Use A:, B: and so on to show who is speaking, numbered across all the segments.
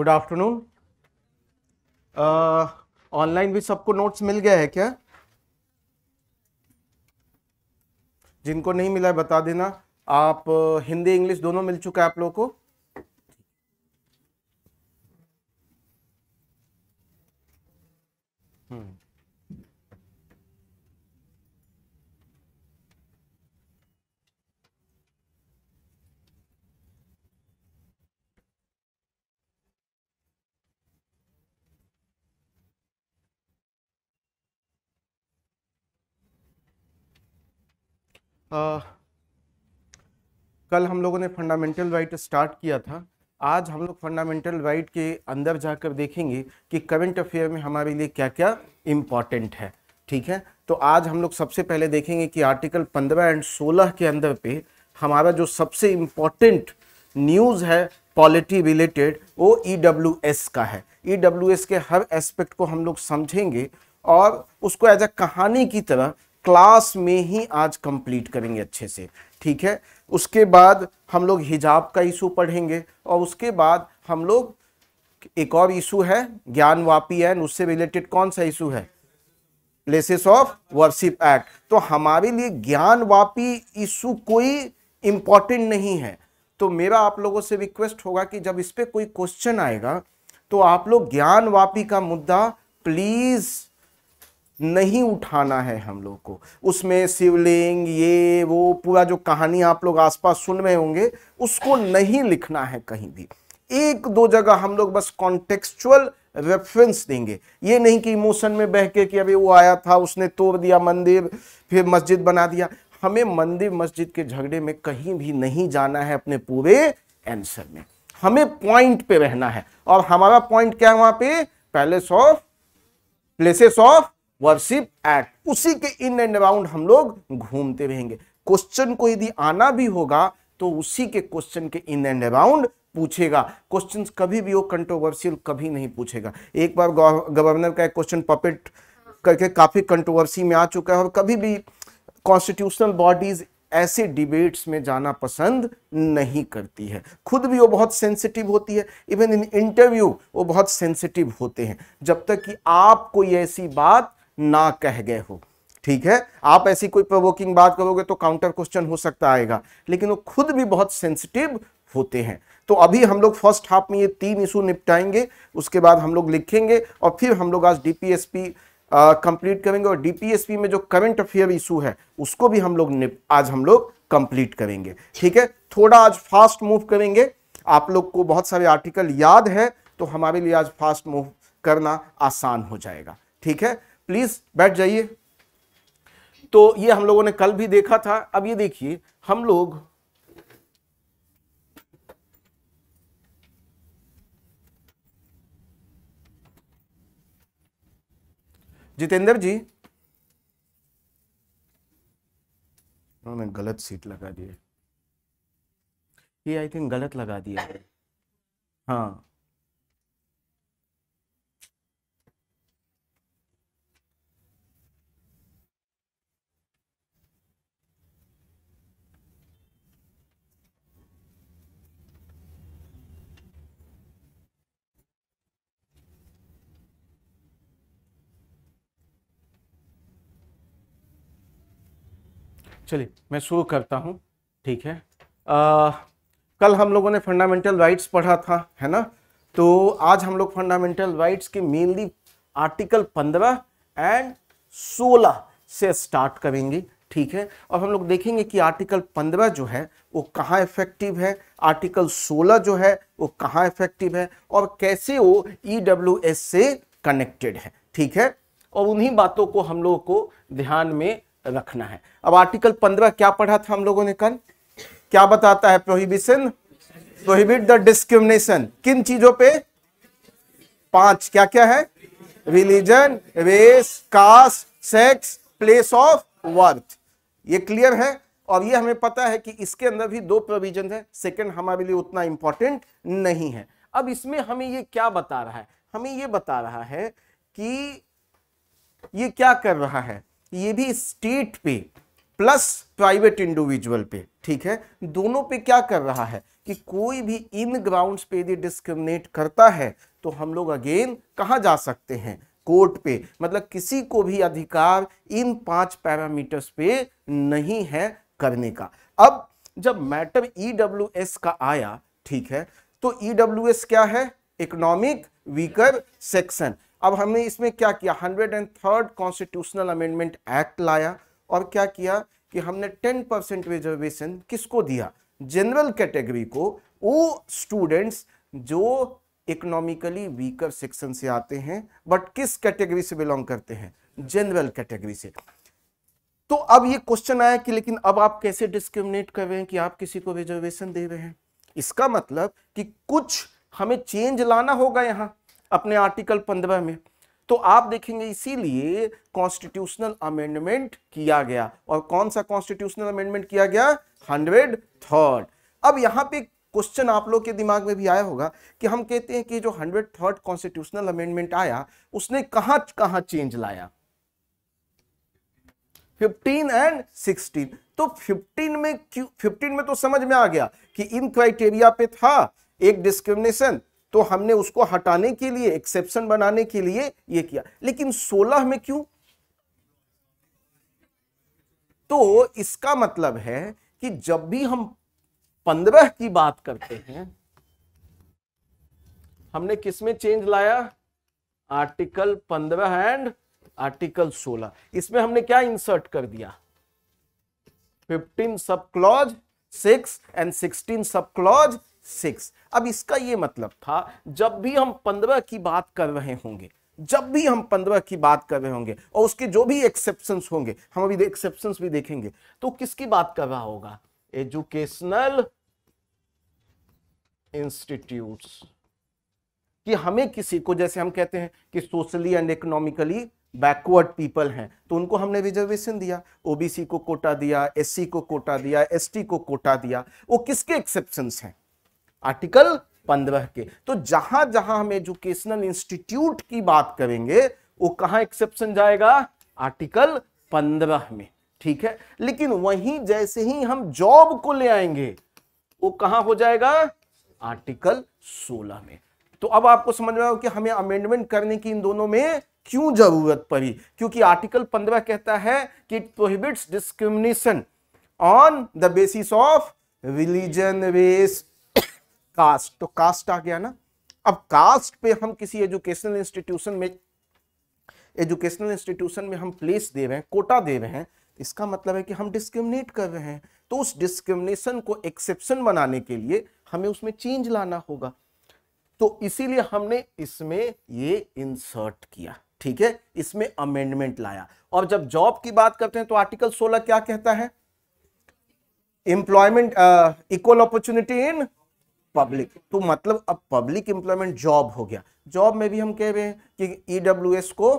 A: Good afternoon online भी सबको notes मिल गया है क्या जिनको नहीं मिला है बता देना आप uh, हिंदी इंग्लिश दोनों मिल चुका है आप लोगों को कल हम लोगों ने फंडामेंटल राइट स्टार्ट किया था आज हम लोग फंडामेंटल राइट के अंदर जाकर देखेंगे कि करंट अफेयर में हमारे लिए क्या क्या इम्पॉर्टेंट है ठीक है तो आज हम लोग सबसे पहले देखेंगे कि आर्टिकल 15 एंड 16 के अंदर पे हमारा जो सबसे इम्पॉर्टेंट न्यूज़ है पॉलिटी रिलेटेड वो ई e का है ई e के हर एस्पेक्ट को हम लोग समझेंगे और उसको एज अ कहानी की तरह क्लास में ही आज कंप्लीट करेंगे अच्छे से ठीक है उसके बाद हम लोग हिजाब का इशू पढ़ेंगे और उसके बाद हम लोग एक और इशू है ज्ञान वापी एंड उससे रिलेटेड कौन सा इशू है प्लेसेस ऑफ वर्शिप एक्ट तो हमारे लिए ज्ञान वापी इशू कोई इंपॉर्टेंट नहीं है तो मेरा आप लोगों से रिक्वेस्ट होगा कि जब इस पर कोई क्वेश्चन आएगा तो आप लोग ज्ञान वापी का मुद्दा प्लीज़ नहीं उठाना है हम लोग को उसमें शिवलिंग ये वो पूरा जो कहानी आप लोग आसपास सुन रहे होंगे उसको नहीं लिखना है कहीं भी एक दो जगह हम लोग बस कॉन्टेक्चुअल रेफरेंस देंगे ये नहीं कि इमोशन में बह के कि अभी वो आया था उसने तोड़ दिया मंदिर फिर मस्जिद बना दिया हमें मंदिर मस्जिद के झगड़े में कहीं भी नहीं जाना है अपने पूरे आंसर में हमें पॉइंट पे रहना है और हमारा पॉइंट क्या है वहां पे palace of places of worship at उसी के इन एंड अराउंड हम लोग घूमते रहेंगे क्वेश्चन को यदि आना भी होगा तो उसी के क्वेश्चन के इन एंड अराउंड पूछेगा क्वेश्चन कभी भी वो कंट्रोवर्शियल कभी नहीं पूछेगा एक बार गवर्नर का एक क्वेश्चन पपेट करके काफ़ी कंट्रोवर्सी में आ चुका है और कभी भी कॉन्स्टिट्यूशनल बॉडीज ऐसे डिबेट्स में जाना पसंद नहीं करती है खुद भी वो बहुत सेंसिटिव होती है इवन इन इंटरव्यू वो बहुत सेंसिटिव होते हैं जब तक कि आप कोई ऐसी बात ना कह गए हो ठीक है आप ऐसी कोई प्रोवोकिंग बात करोगे तो काउंटर क्वेश्चन हो सकता आएगा लेकिन वो खुद भी बहुत सेंसिटिव होते हैं तो अभी हम लोग फर्स्ट हाफ में ये तीन इशू निपटाएंगे उसके बाद हम लोग लिखेंगे और फिर हम लोग आज डीपीएसपी कंप्लीट करेंगे और डीपीएसपी में जो करंट अफेयर इशू है उसको भी हम लोग आज हम लोग कंप्लीट करेंगे ठीक है थोड़ा आज फास्ट मूव करेंगे आप लोग को बहुत सारे आर्टिकल याद है तो हमारे लिए आज फास्ट मूव करना आसान हो जाएगा ठीक है प्लीज़ बैठ जाइए तो ये हम लोगों ने कल भी देखा था अब ये देखिए हम लोग जितेंद्र जी उन्होंने गलत सीट लगा दी है ये आई थिंक गलत लगा दिया है हाँ चलिए मैं शुरू करता हूँ ठीक है आ, कल हम लोगों ने फंडामेंटल राइट्स पढ़ा था है ना तो आज हम लोग फंडामेंटल राइट्स के मेनली आर्टिकल पंद्रह एंड सोलह से स्टार्ट करेंगे ठीक है और हम लोग देखेंगे कि आर्टिकल 15 जो है वो कहाँ इफेक्टिव है आर्टिकल 16 जो है वो कहाँ इफेक्टिव है और कैसे वो ई e से कनेक्टेड है ठीक है और उन्हीं बातों को हम लोगों को ध्यान में रखना है अब आर्टिकल पंद्रह क्या पढ़ा था हम लोगों ने कल क्या बताता है प्रोहिबिशन प्रोहिबिट द डिस्क्रिमिनेशन किन चीजों पे पांच क्या क्या है religion race caste sex place of birth ये क्लियर है और ये हमें पता है कि इसके अंदर भी दो प्रोविजन है सेकेंड हमारे लिए उतना इंपॉर्टेंट नहीं है अब इसमें हमें ये क्या बता रहा है हमें ये बता रहा है कि ये क्या कर रहा है ये भी स्टेट पे प्लस प्राइवेट इंडिविजुअल पे ठीक है दोनों पे क्या कर रहा है कि कोई भी इन ग्राउंड्स पे यदि डिस्क्रिमिनेट करता है तो हम लोग अगेन कहा जा सकते हैं कोर्ट पे मतलब किसी को भी अधिकार इन पांच पैरामीटर्स पे नहीं है करने का अब जब मैटर ई e का आया ठीक है तो ई e क्या है इकोनॉमिक वीकर सेक्शन अब हमने इसमें क्या किया hundred and third constitutional amendment act लाया और क्या किया कि हमने टेन परसेंट रिजर्वेशन किसको दिया जनरल कैटेगरी को वो स्टूडेंट्स जो इकोनॉमिकली वीकर सेक्शन से आते हैं बट किस कैटेगरी से बिलोंग करते हैं जनरल कैटेगरी से तो अब ये क्वेश्चन आया कि लेकिन अब आप कैसे डिस्क्रिमिनेट कर रहे हैं कि आप किसी को रिजर्वेशन दे रहे हैं इसका मतलब कि कुछ हमें चेंज लाना होगा यहाँ अपने आर्टिकल पंद्रह में तो आप देखेंगे इसीलिए कॉन्स्टिट्यूशनल अमेंडमेंट किया गया और कौन सा कॉन्स्टिट्यूशनल अमेंडमेंट किया गया हंड्रेड थर्ड अब यहां पे क्वेश्चन आप लोग के दिमाग में भी आया होगा कि हम कहते हैं कि जो हंड्रेड थर्ड कॉन्स्टिट्यूशनल अमेंडमेंट आया उसने कहां कहां चेंज लाया 15 एंड 16 तो 15 में क्यों 15 में तो समझ में आ गया कि इन क्राइटेरिया पे था एक डिस्क्रिमिनेशन तो हमने उसको हटाने के लिए एक्सेप्शन बनाने के लिए यह किया लेकिन 16 में क्यों तो इसका मतलब है कि जब भी हम 15 की बात करते हैं हमने किसमें चेंज लाया आर्टिकल 15 एंड आर्टिकल 16 इसमें हमने क्या इंसर्ट कर दिया 15 sub clause 6 and 16 sub clause six अब इसका ये मतलब था जब भी हम पंद्रह की बात कर रहे होंगे जब भी हम पंद्रह की बात कर रहे होंगे और उसके जो भी एक्सेप्शन होंगे हम अभी एक्सेप्शन भी देखेंगे तो किसकी बात कर रहा होगा एजुकेशनल इंस्टीट्यूट कि हमें किसी को जैसे हम कहते हैं कि socially and economically backward people हैं तो उनको हमने रिजर्वेशन दिया ओबीसी को कोटा दिया एससी को कोटा दिया एसटी को कोटा दिया वो किसके एक्सेप्शन हैं आर्टिकल पंद्रह के तो जहां जहां हम एजुकेशनल इंस्टीट्यूट की बात करेंगे वो कहा एक्सेप्शन जाएगा आर्टिकल पंद्रह में ठीक है लेकिन वहीं जैसे ही हम जॉब को ले आएंगे वो कहा हो जाएगा आर्टिकल सोलह में तो अब आपको समझ में आया कि हमें अमेंडमेंट करने की इन दोनों में क्यों जरूरत पड़ी क्योंकि आर्टिकल पंद्रह कहता है कि it prohibits discrimination on the basis of religion race caste तो कास्ट आ गया ना अब कास्ट पे हम किसी एजुकेशनल इंस्टीट्यूशन में एजुकेशनल इंस्टीट्यूशन में हम प्लेस दे रहे हैं कोटा दे रहे हैं इसका मतलब है कि हम डिस्क्रिमिनेट कर रहे हैं तो उस डिस्क्रिमिनेशन को एक्सेप्शन बनाने के लिए हमें उसमें चेंज लाना होगा तो इसीलिए हमने इसमें ये इंसर्ट किया ठीक है इसमें अमेंडमेंट लाया और जब जॉब की बात करते हैं तो आर्टिकल 16 क्या कहता है employment equal opportunity in public तो मतलब अब पब्लिक एम्प्लॉयमेंट जॉब हो गया जॉब में भी हम कह रहे हैं कि ई e को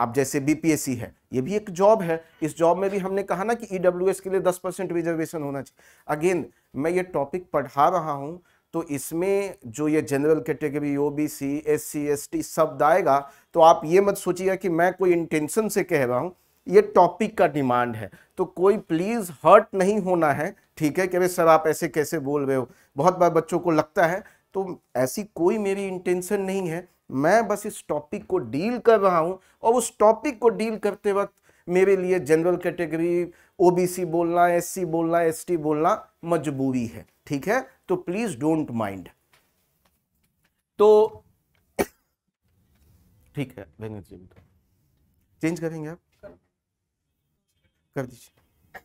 A: आप जैसे बीपीएससी है ये भी एक जॉब है इस जॉब में भी हमने कहा ना कि ई e के लिए दस परसेंट रिजर्वेशन होना चाहिए अगेन मैं ये टॉपिक पढ़ा रहा हूँ तो इसमें जो ये general category O B C S C S T शब्द आएगा तो आप ये मत सोचिएगा कि मैं कोई इंटेंशन से कह रहा हूँ ये टॉपिक का डिमांड है तो कोई प्लीज़ हर्ट नहीं होना है ठीक है कि भाई सर आप ऐसे कैसे बोल रहे हो बहुत बार बच्चों को लगता है तो ऐसी कोई मेरी इंटेंशन नहीं है मैं बस इस टॉपिक को डील कर रहा हूँ और उस टॉपिक को डील करते वक्त मेरे लिए जनरल कैटेगरी ओबीसी बोलना एससी बोलना एसटी बोलना मजबूरी है ठीक है तो प्लीज़ डोंट माइंड तो ठीक है चेंज करेंगे आप कर दीजिए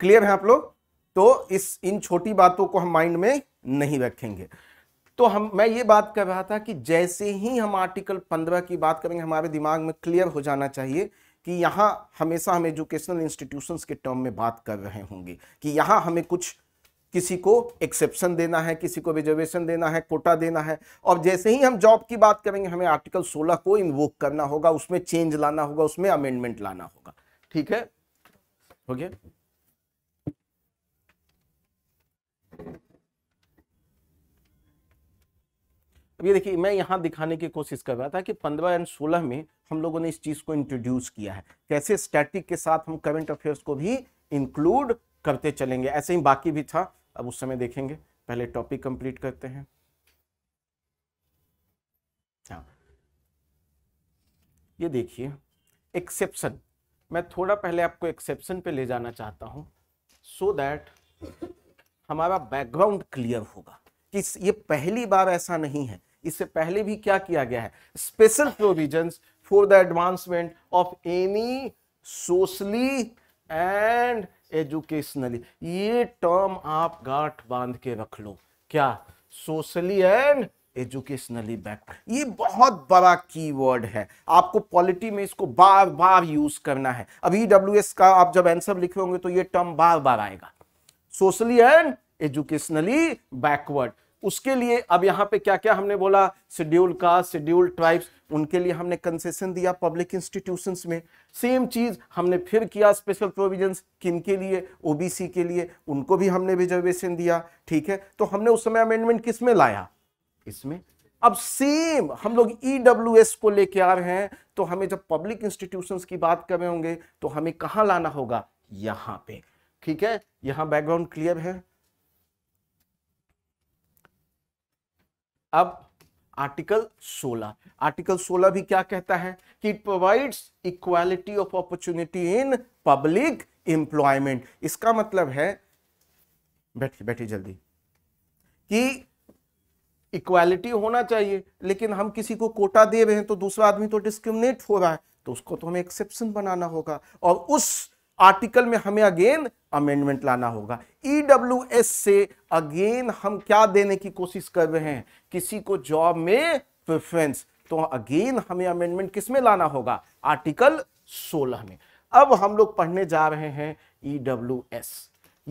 A: क्लियर है आप लोग तो इस इन छोटी बातों को हम माइंड में नहीं रखेंगे तो हम मैं ये बात कर रहा था कि जैसे ही हम आर्टिकल 15 की बात करेंगे हमारे दिमाग में क्लियर हो जाना चाहिए कि यहाँ हमेशा हम एजुकेशनल इंस्टीट्यूशंस के टर्म में बात कर रहे होंगे कि यहाँ हमें कुछ किसी को एक्सेप्शन देना है किसी को रिजर्वेशन देना है कोटा देना है और जैसे ही हम जॉब की बात करेंगे हमें आर्टिकल 16 को इन्वोक करना होगा उसमें चेंज लाना होगा उसमें अमेंडमेंट लाना होगा ठीक है हो गया अब ये देखिए मैं यहां दिखाने की कोशिश कर रहा था कि पंद्रह एंड सोलह में हम लोगों ने इस चीज को इंट्रोड्यूस किया है कैसे स्टैटिक के साथ हम करंट अफेयर्स को भी इंक्लूड करते चलेंगे ऐसे ही बाकी भी था अब उस समय देखेंगे पहले टॉपिक कंप्लीट करते हैं हाँ। ये देखिए एक्सेप्शन मैं थोड़ा पहले आपको एक्सेप्शन पे ले जाना चाहता हूं सो दैट हमारा बैकग्राउंड क्लियर होगा कि ये पहली बार ऐसा नहीं है इससे पहले भी क्या किया गया है special provision for the advancement of any socially and educationally ये टर्म आप गांठ बांध के रख लो क्या सोशली एंड एजुकेशनली बैक ये बहुत बड़ा कीवर्ड है आपको पॉलिटी में इसको बार बार यूज करना है अब ईडब्ल्यू e का आप जब आंसर लिखे होंगे तो ये टर्म बार बार आएगा सोशली एंड एजुकेशनली बैकवर्ड उसके लिए अब यहाँ पे क्या क्या हमने बोला शेड्यूल कास्ट शेड्यूल ट्राइब्स उनके लिए हमने कंसेशन दिया पब्लिक इंस्टीट्यूशंस में सेम चीज हमने फिर किया स्पेशल प्रोविजंस किन के लिए ओबीसी के लिए उनको भी हमने रिजर्वेशन दिया ठीक है तो हमने उस समय अमेंडमेंट किस में लाया इसमें अब सेम हम लोग ई e को लेके आ रहे हैं तो हमें जब पब्लिक इंस्टीट्यूशन की बात कर रहे होंगे तो हमें कहाँ लाना होगा यहाँ पे ठीक है यहाँ बैकग्राउंड क्लियर है अब आर्टिकल 16 आर्टिकल 16 भी क्या कहता है कि it provides equality of opportunity in public employment इसका मतलब है बैठिए बैठिए जल्दी कि इक्वालिटी होना चाहिए लेकिन हम किसी को कोटा दे रहे हैं तो दूसरा आदमी तो डिस्क्रिमिनेट हो रहा है तो उसको तो हमें एक्सेप्शन बनाना होगा और उस आर्टिकल में हमें अगेन अमेंडमेंट लाना होगा ईडब्ल्यू e से अगेन हम क्या देने की कोशिश कर रहे हैं किसी को जॉब में प्रेफरेंस तो अगेन हमें अमेंडमेंट किस में लाना होगा आर्टिकल 16 में अब हम लोग पढ़ने जा रहे हैं ईडब्ल्यू e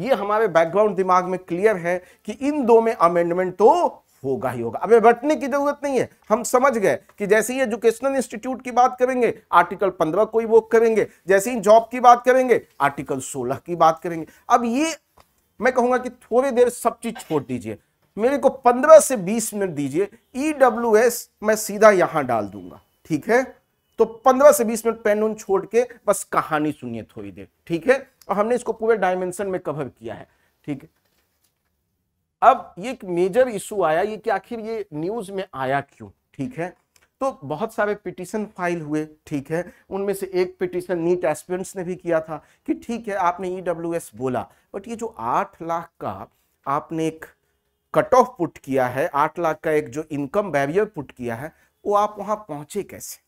A: ये हमारे बैकग्राउंड दिमाग में क्लियर है कि इन दो में अमेंडमेंट तो होगा ही होगा अब बटने की जरूरत नहीं है हम समझ गए कि जैसे ही एजुकेशनल इंस्टीट्यूट की बात करेंगे आर्टिकल पंद्रह को इवोक करेंगे जैसे ही जॉब की बात करेंगे आर्टिकल सोलह की बात करेंगे अब ये मैं कहूंगा कि थोड़ी देर सब चीज छोड़ दीजिए मेरे को पंद्रह से बीस मिनट दीजिए ई e मैं सीधा यहां डाल दूंगा ठीक है तो पंद्रह से बीस मिनट पेन उन छोड़ के बस कहानी सुनिए थोड़ी देर ठीक है और हमने इसको पूरे डायमेंशन में कवर किया है ठीक है अब ये एक मेजर इशू आया ये कि आखिर ये न्यूज में आया क्यों ठीक है तो बहुत सारे पिटीशन फाइल हुए ठीक है उनमें से एक पिटीशन नीट एस्पिरेंट्स ने भी किया था कि ठीक है आपने ई e बोला बट ये जो आठ लाख का आपने एक कट ऑफ पुट किया है आठ लाख का एक जो इनकम बैरियर पुट किया है वो आप वहां पहुंचे कैसे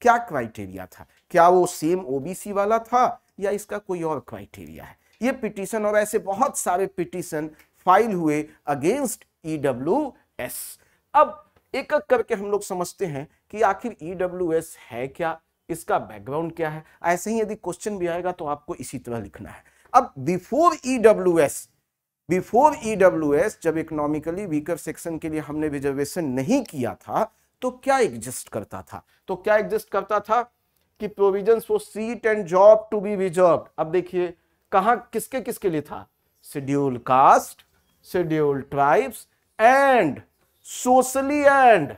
A: क्या क्राइटेरिया था क्या वो सेम ओबीसी वाला था या इसका कोई और क्राइटेरिया है ये पिटीशन और ऐसे बहुत सारे पिटीशन फाइल हुए अगेंस्ट एस e अब एक एक करके हम लोग समझते हैं कि आखिर एस e है क्या इसका बैकग्राउंड क्या है ऐसे ही यदि क्वेश्चन भी आएगा तो आपको इसी तरह लिखना है अब बिफोर एस बिफोर एस जब इकोनॉमिकली वीकर सेक्शन के लिए हमने रिजर्वेशन नहीं किया था तो क्या एग्जिस्ट करता था तो क्या एग्जिस्ट करता था कि provision for seat and job to be reserve अब देखिए कहा किसके किसके लिए था schedule caste scheduled tribes and socially and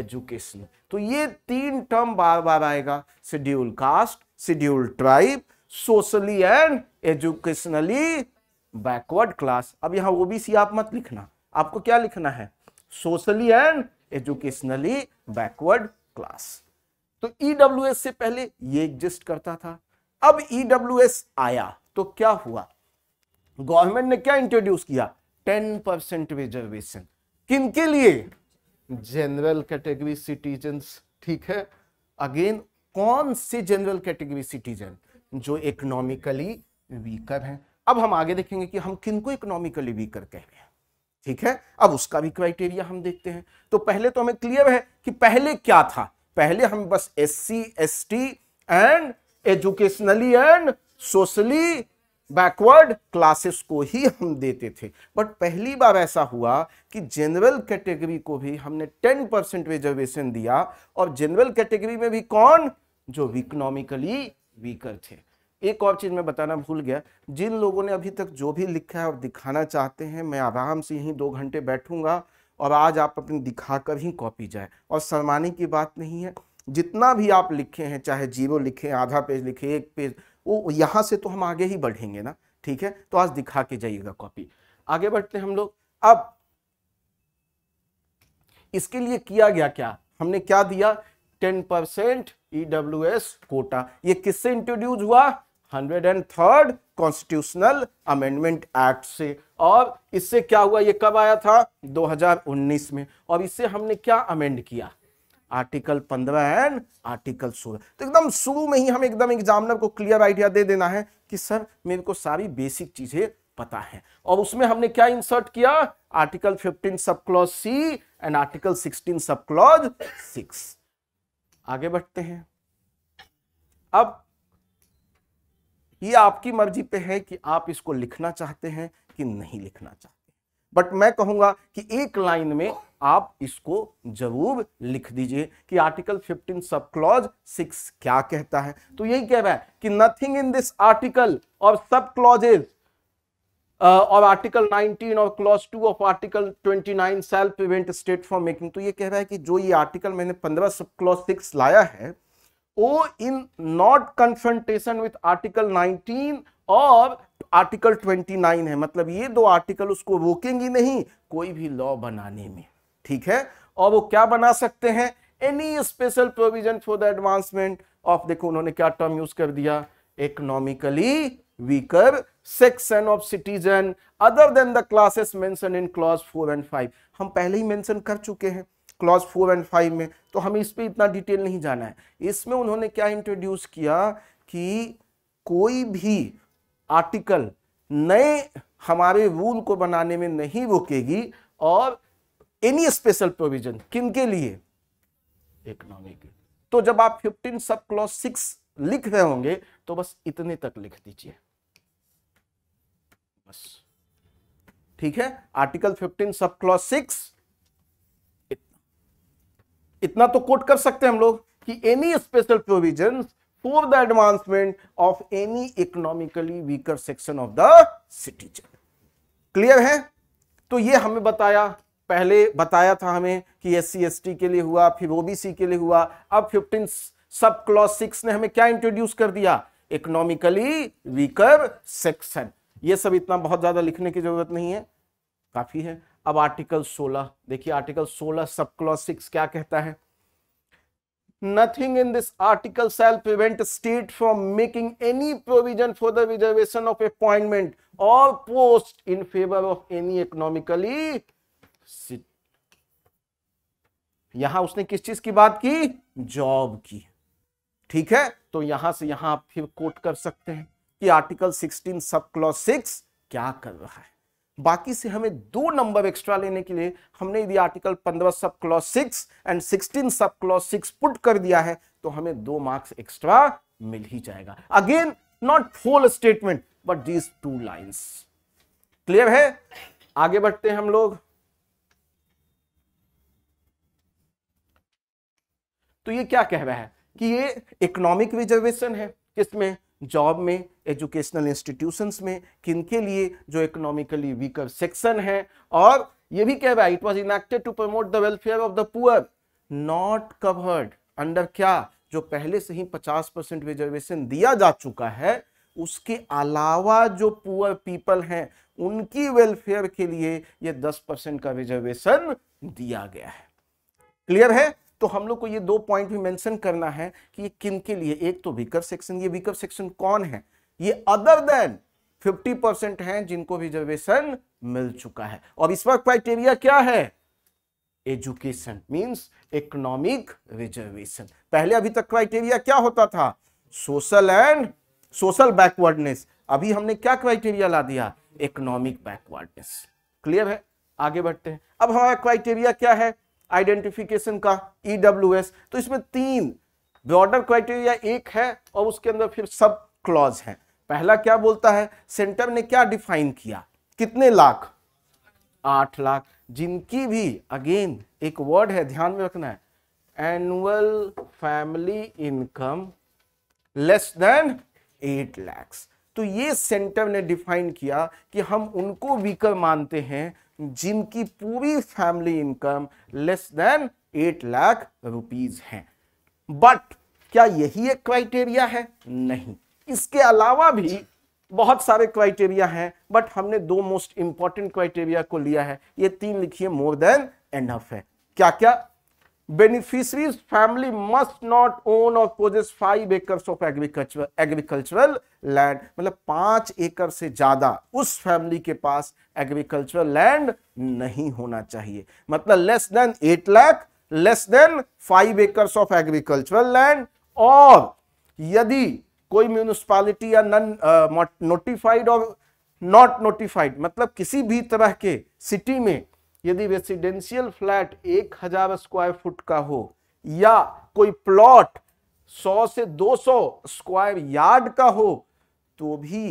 A: education तो ये तीन टर्म बार बार आएगा schedule caste schedule tribe socially and educationally backward class अब यहां ओबीसी आप मत लिखना आपको क्या लिखना है socially and educationally backward class तो ईडब्ल्यू e से पहले ये एग्जिस्ट करता था अब ईडब्ल्यू e आया तो क्या हुआ गवर्नमेंट ने क्या इंट्रोड्यूस किया टेन परसेंट रिजर्वेशन किनके लिए जनरल कैटेगरी सिटीजन ठीक है अगेन कौन से जनरल कैटेगरी सिटीजन जो इकोनॉमिकली वीकर हैं अब हम आगे देखेंगे कि हम किनको इकोनॉमिकली वीकर कह रहे हैं ठीक है अब उसका भी क्राइटेरिया हम देखते हैं तो पहले तो हमें क्लियर है कि पहले क्या था पहले हम बस S C S T and educationally and socially backward classes को ही हम देते थे बट पहली बार ऐसा हुआ कि जनरल कैटेगरी को भी हमने 10 परसेंट रिजर्वेशन दिया और जनरल कैटेगरी में भी कौन जो इकोनॉमिकली वीकर थे एक और चीज़ मैं बताना भूल गया जिन लोगों ने अभी तक जो भी लिखा है और दिखाना चाहते हैं मैं आराम से यहीं दो घंटे बैठूंगा और आज आप अपनी दिखाकर ही कॉपी जाए और सरमाने की बात नहीं है जितना भी आप लिखे हैं चाहे जीरो लिखे आधा पेज लिखे एक पेज वो यहाँ से तो हम आगे ही बढ़ेंगे ना ठीक है तो आज दिखा के जाइएगा कॉपी आगे बढ़ते हैं हम लोग अब इसके लिए किया गया क्या हमने क्या दिया ten percent EW S quota ये किससे इंट्रोड्यूस हुआ hundred and third constitutional amendment act से और इससे क्या हुआ ये कब आया था 2019 में और इससे हमने क्या अमेंड किया आर्टिकल पंद्रह एंड आर्टिकल सोलह तो एकदम शुरू में ही हम एकदम एग्जामिनर को क्लियर आइडिया दे देना है कि सर मेरे को सारी बेसिक चीजें पता है और उसमें हमने क्या इंसर्ट किया article fifteen sub clause C and article sixteen sub clause six आगे बढ़ते हैं अब ये आपकी मर्जी पे है कि आप इसको लिखना चाहते हैं कि नहीं लिखना चाहते बट मैं कहूंगा कि एक लाइन में आप इसको जरूर लिख दीजिए कि आर्टिकल 15 सब क्लॉज सिक्स क्या कहता है तो यही कह रहा है कि नथिंग इन दिस आर्टिकल और सब क्लॉजेज और आर्टिकल 19 और clause 2 of article 29 self event state for making तो ये कह रहा है कि जो ये आर्टिकल मैंने 15 सब क्लॉज 6 लाया है वो in not confrontation with article nineteen और आर्टिकल 29 है मतलब ये दो आर्टिकल उसको रोकेंगी नहीं कोई भी लॉ बनाने में ठीक है और वो क्या बना सकते हैं any special provision for the advancement of देखो उन्होंने क्या टर्म यूज कर दिया economically weaker section of citizen other than the classes mention in clause four and five हम पहले ही मेंशन कर चुके हैं क्लॉज फोर एंड फाइव में तो हमें इस पर इतना डिटेल नहीं जाना है इसमें उन्होंने क्या इंट्रोड्यूस किया कि कोई भी आर्टिकल नए हमारे रूल को बनाने में नहीं रोकेगी और एनी स्पेशल प्रोविजन किनके लिए इकोनॉमिक तो जब आप 15 सब क्लॉज सिक्स लिख रहे होंगे तो बस इतने तक लिख दीजिए बस ठीक है आर्टिकल 15 सब क्लॉज सिक्स इतना तो कोट कर सकते हैं हम लोग कि any special provision for the advancement of any economically weaker section of the citizen clear है तो ये हमें बताया पहले बताया था हमें कि एस सी के लिए हुआ फिर ओबीसी के लिए हुआ अब फिफ्टीन सब क्लॉज सिक्स ने हमें क्या इंट्रोड्यूस कर दिया इकोनॉमिकली वीकर सेक्शन ये सब इतना बहुत ज्यादा लिखने की जरूरत नहीं है काफी है अब आर्टिकल सोलह देखिए आर्टिकल सोलह सब क्लॉज सिक्स क्या कहता है nothing in this article shall prevent state from making any provision for the reservation of appointment or post in favor of any economically यहां उसने किस चीज की बात की जॉब की ठीक है तो यहां से यहां आप फिर कोट कर सकते हैं कि आर्टिकल 16 सब क्लॉज 6 क्या कर रहा है बाकी से हमें दो नंबर एक्स्ट्रा लेने के लिए हमने यदि article 15 sub clause 6 and 16 sub clause 6 put कर दिया है तो हमें दो मार्क्स एक्स्ट्रा मिल ही जाएगा again not full statement but these two lines clear है आगे बढ़ते हैं हम लोग तो ये क्या कह रहा है कि ये इकोनॉमिक रिजर्वेशन है किसमें जॉब में एजुकेशनल इंस्टीट्यूशंस में किन के लिए जो इकोनॉमिकली वीकर सेक्शन है और ये भी कह रहा है it was enacted to promote the welfare of the poor not covered under क्या जो पहले से ही 50 परसेंट रिजर्वेशन दिया जा चुका है उसके अलावा जो पुअर पीपल हैं उनकी वेलफेयर के लिए ये 10 परसेंट का रिजर्वेशन दिया गया है क्लियर है तो हम लोग को ये दो पॉइंट भी मेंशन करना है कि ये किन के लिए एक तो वीकर सेक्शन ये वीकर सेक्शन कौन है ये अदर देन 50 परसेंट है जिनको रिजर्वेशन मिल चुका है और इस वक्त क्राइटेरिया क्या है एजुकेशन मींस इकोनॉमिक रिजर्वेशन पहले अभी तक क्राइटेरिया क्या होता था सोशल एंड सोशल बैकवर्डनेस अभी हमने क्या क्राइटेरिया ला दिया इकोनॉमिक बैकवर्डनेस क्लियर है आगे बढ़ते हैं अब हमारा क्राइटेरिया क्या है आइडेंटिफिकेशन का ई e तो इसमें तीन ब्रॉडर क्राइटेरिया एक है और उसके अंदर फिर सब क्लॉज है पहला क्या बोलता है सेंटर ने क्या डिफाइन किया कितने लाख आठ लाख जिनकी भी अगेन एक वर्ड है ध्यान में रखना है annual family income less than eight lakhs तो ये सेंटर ने डिफाइन किया कि हम उनको वीकर मानते हैं जिनकी पूरी family income less than eight lakh rupees है बट क्या यही एक क्राइटेरिया है नहीं इसके अलावा भी बहुत सारे क्राइटेरिया हैं बट हमने दो मोस्ट इंपॉर्टेंट क्राइटेरिया को लिया है ये तीन लिखिए मोर देन एनफ है क्या क्या beneficiary's family must not own or possess five acres of agricultural agricultural land मतलब पांच एकड़ से ज्यादा उस फैमिली के पास एग्रीकल्चरल लैंड नहीं होना चाहिए मतलब less than eight lakh less than five acres of agricultural land और यदि कोई म्यूनिसपालिटी या नन नोटिफाइड और नॉट नोटिफाइड मतलब किसी भी तरह के सिटी में यदि रेसिडेंशियल फ्लैट एक हजार स्क्वायर फुट का हो या कोई प्लॉट 100 से 200 स्क्वायर यार्ड का हो तो भी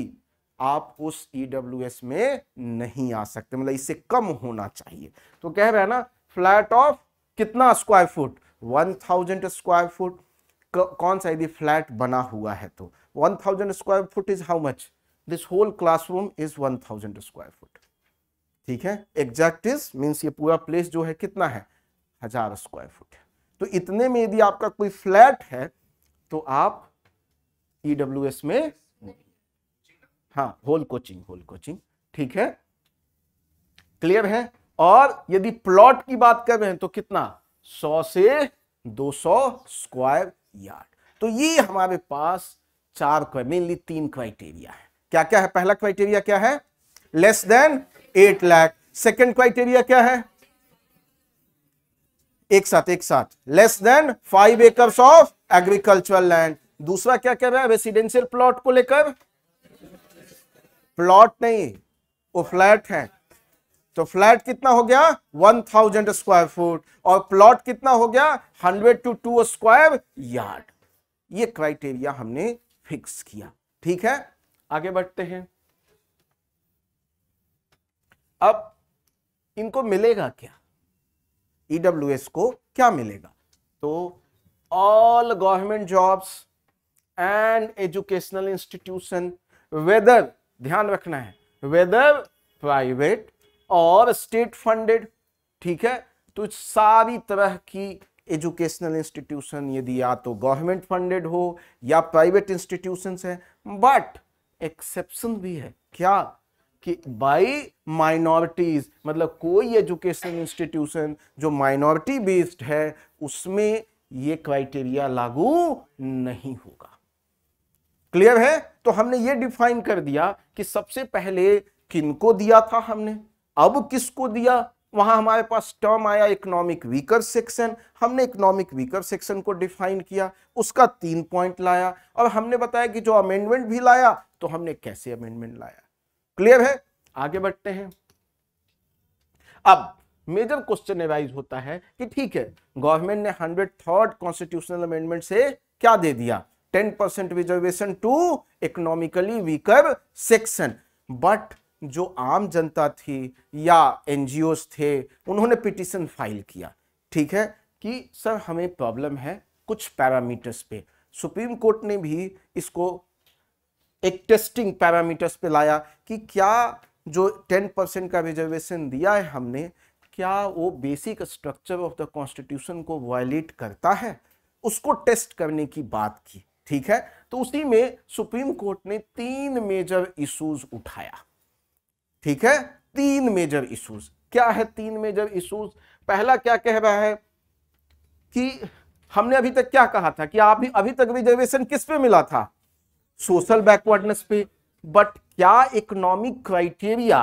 A: आप उस ईडब्ल्यू e में नहीं आ सकते मतलब इससे कम होना चाहिए तो कह रहे हैं ना फ्लैट ऑफ कितना स्क्वायर फुट 1000 स्क्वायर फुट कौन सा यदि फ्लैट बना हुआ है तो 1000 square feet is how much this whole classroom is 1000 square feet ठीक है एग्जैक्ट इज मीन्स ये पूरा प्लेस जो है कितना है हजार स्क्वायर फुट तो इतने में यदि आपका कोई फ्लैट है तो आप एस e में हाँ होल कोचिंग होल कोचिंग ठीक है क्लियर है और यदि प्लॉट की बात कर रहे हैं तो कितना 100 से 200 स्क्वायर यार्ड तो ये हमारे पास चार मेनली तीन क्राइटेरिया है क्या क्या है पहला क्राइटेरिया क्या है less than eight lakh second criteria क्या है एक साथ एक साथ less than five acres of agricultural land दूसरा क्या कह रहा है रेसिडेंशियल प्लॉट को लेकर प्लॉट नहीं वो फ्लैट है तो फ्लैट कितना हो गया 1000 स्क्वायर फुट और प्लॉट कितना हो गया 100 टू टू स्क्वायर यार्ड ये क्राइटेरिया हमने फिक्स किया ठीक है आगे बढ़ते हैं अब इनको मिलेगा क्या एस e को क्या मिलेगा तो all government jobs and educational institution whether ध्यान रखना है वेदर प्राइवेट और स्टेट फंडेड ठीक है तो सारी तरह की एजुकेशनल इंस्टीट्यूशन यदि या तो गवर्नमेंट फंडेड हो या प्राइवेट इंस्टीट्यूशन है बट एक्सेप्शन भी है क्या कि बाई माइनॉरिटीज़ मतलब कोई एजुकेशन इंस्टीट्यूशन जो माइनॉरिटी बेस्ड है उसमें ये क्राइटेरिया लागू नहीं होगा क्लियर है तो हमने ये डिफाइन कर दिया कि सबसे पहले किनको दिया था हमने अब किसको दिया वहां हमारे पास टर्म आया इकोनॉमिक वीकर सेक्शन हमने इकोनॉमिक वीकर सेक्शन को डिफाइन किया उसका तीन पॉइंट लाया और हमने बताया कि जो अमेंडमेंट भी लाया तो हमने कैसे अमेंडमेंट लाया क्लियर है आगे बढ़ते हैं अब मेजर क्वेश्चन एराइज होता है कि ठीक है गवर्नमेंट ने हंड्रेड थर्ड कॉन्स्टिट्यूशनल अमेंडमेंट से क्या दे दिया ten percent reservation to economically weaker section but जो आम जनता थी या एनजीओ थे उन्होंने पिटिशन फाइल किया ठीक है कि सर हमें प्रॉब्लम है कुछ पैरामीटर्स पे सुप्रीम कोर्ट ने भी इसको एक टेस्टिंग पैरामीटर्स पे लाया कि क्या जो टेन परसेंट का रिजर्वेशन दिया है हमने क्या वो basic structure of the constitution को वायलेट करता है उसको टेस्ट करने की बात की ठीक है तो उसी में सुप्रीम कोर्ट ने तीन मेजर इश्यूज उठाया ठीक है तीन मेजर इश्यूज क्या है तीन मेजर इश्यूज पहला क्या कह रहा है कि हमने अभी तक क्या कहा था कि आप अभी तक रिजर्वेशन किस पे मिला था सोशल बैकवर्डनेस पे बट क्या इकोनॉमिक क्राइटेरिया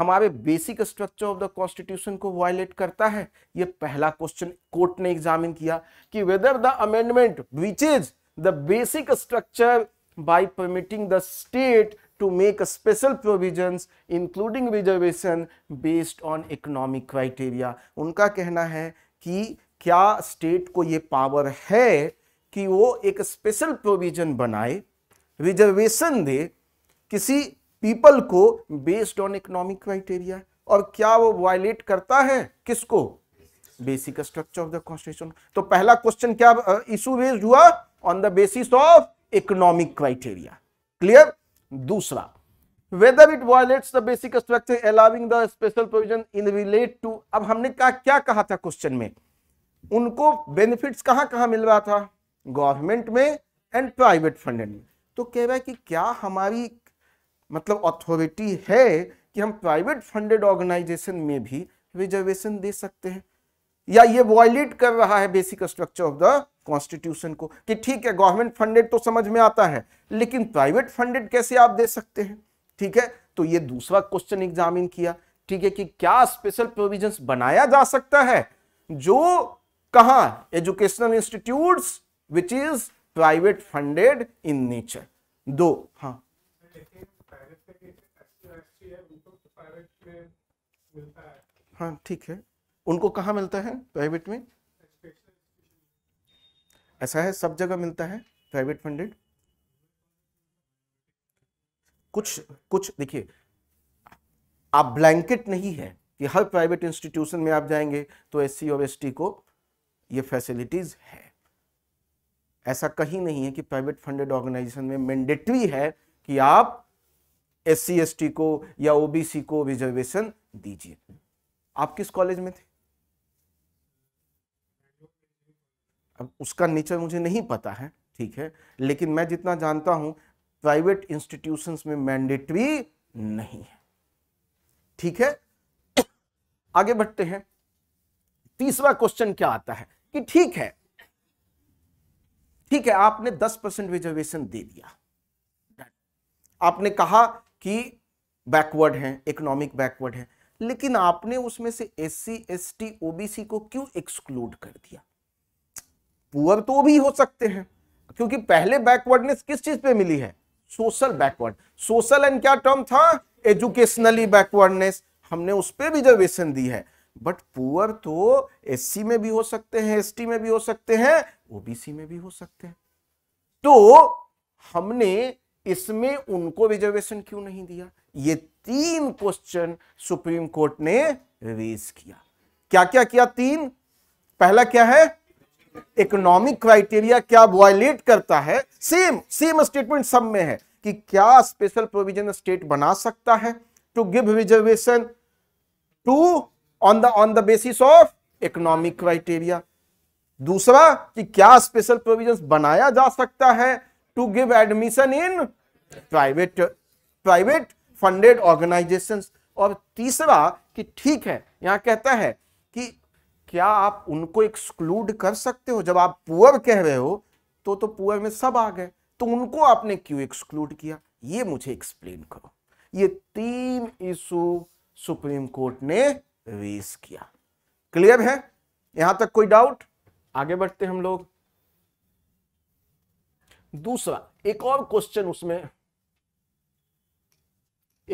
A: हमारे basic structure of the constitution को वायलेट करता है यह पहला क्वेश्चन कोर्ट ने एग्जामिन किया कि whether the amendment is the basic structure by permitting the state to make special provision including reservation based on economic criteria उनका कहना है कि क्या स्टेट को ये पावर है कि वो एक स्पेशल प्रोविजन बनाए रिजर्वेशन दे किसी पीपल को बेस्ड ऑन इकोनॉमिक क्राइटेरिया और क्या वो वायलेट करता है किसको basic structure of the constitution तो पहला क्वेश्चन क्या इशू रेज हुआ on the basis of economic criteria clear दूसरा whether it violates the basic structure allowing the special provision in relate to अब हमने कहा क्या कहा था क्वेश्चन में उनको बेनिफिट्स कहां कहां मिल रहा था गवर्नमेंट में एंड प्राइवेट फंडेड में तो कह रहा है कि क्या हमारी मतलब अथॉरिटी है कि हम प्राइवेट फंडेड ऑर्गेनाइजेशन में भी रिजर्वेशन दे सकते हैं या ये वॉयलेट कर रहा है basic structure of the constitution को कि ठीक है गवर्नमेंट फंडेड तो समझ में आता है लेकिन प्राइवेट फंडेड कैसे आप दे सकते हैं ठीक है तो ये दूसरा क्वेश्चन एग्जामिन किया ठीक है कि क्या स्पेशल प्रोविजन बनाया जा सकता है जो कहा educational institute which is private funded in nature दो हाँ हाँ ठीक है उनको कहाँ मिलता है प्राइवेट में ऐसा है सब जगह मिलता है प्राइवेट फंडेड कुछ कुछ देखिए आप ब्लैंकेट नहीं है कि हर प्राइवेट इंस्टीट्यूशन में आप जाएंगे तो एससी और एसटी को ये फैसिलिटीज है ऐसा कहीं नहीं है कि प्राइवेट फंडेड ऑर्गेनाइजेशन में मैंडेटरी है कि आप एस सी को या ओबीसी को रिजर्वेशन दीजिए आप किस कॉलेज में थे अब उसका नेचर मुझे नहीं पता है ठीक है लेकिन मैं जितना जानता हूं प्राइवेट इंस्टीट्यूशन में मैंडेटरी नहीं है ठीक है आगे बढ़ते हैं तीसरा क्वेश्चन क्या आता है कि ठीक है ठीक है आपने 10 परसेंट रिजर्वेशन दे दिया आपने कहा कि बैकवर्ड है इकोनॉमिक बैकवर्ड है लेकिन आपने उसमें से S C S T OBC को क्यों एक्सक्लूड कर दिया पुअर तो भी हो सकते हैं क्योंकि पहले बैकवर्डनेस किस चीज पे मिली है सोशल बैकवर्ड सोशल एंड क्या टर्म था एजुकेशनली बैकवर्डनेस हमने उस पर रिजर्वेशन दी है बट पुअर तो एससी में भी हो सकते हैं एसटी में भी हो सकते हैं ओबीसी में भी हो सकते हैं तो हमने इसमें उनको रिजर्वेशन क्यों नहीं दिया ये तीन क्वेश्चन सुप्रीम कोर्ट ने रेज किया क्या क्या किया तीन पहला क्या है इकोनॉमिक क्राइटेरिया क्या वायलेट करता है सेम सेम स्टेटमेंट सब में है कि क्या स्पेशल प्रोविजन स्टेट बना सकता है to give reservation to on the on the basis of economic criteria दूसरा कि क्या स्पेशल प्रोविजन बनाया जा सकता है to give admission in private private funded organisation और तीसरा कि ठीक है यहां कहता है कि क्या आप उनको एक्सक्लूड कर सकते हो जब आप पुअर कह रहे हो तो तो पुअर में सब आ गए तो उनको आपने क्यों एक्सक्लूड किया ये मुझे एक्सप्लेन करो ये तीन इशू सुप्रीम कोर्ट ने रेस किया क्लियर है यहां तक कोई डाउट आगे बढ़ते हम लोग दूसरा एक और क्वेश्चन उसमें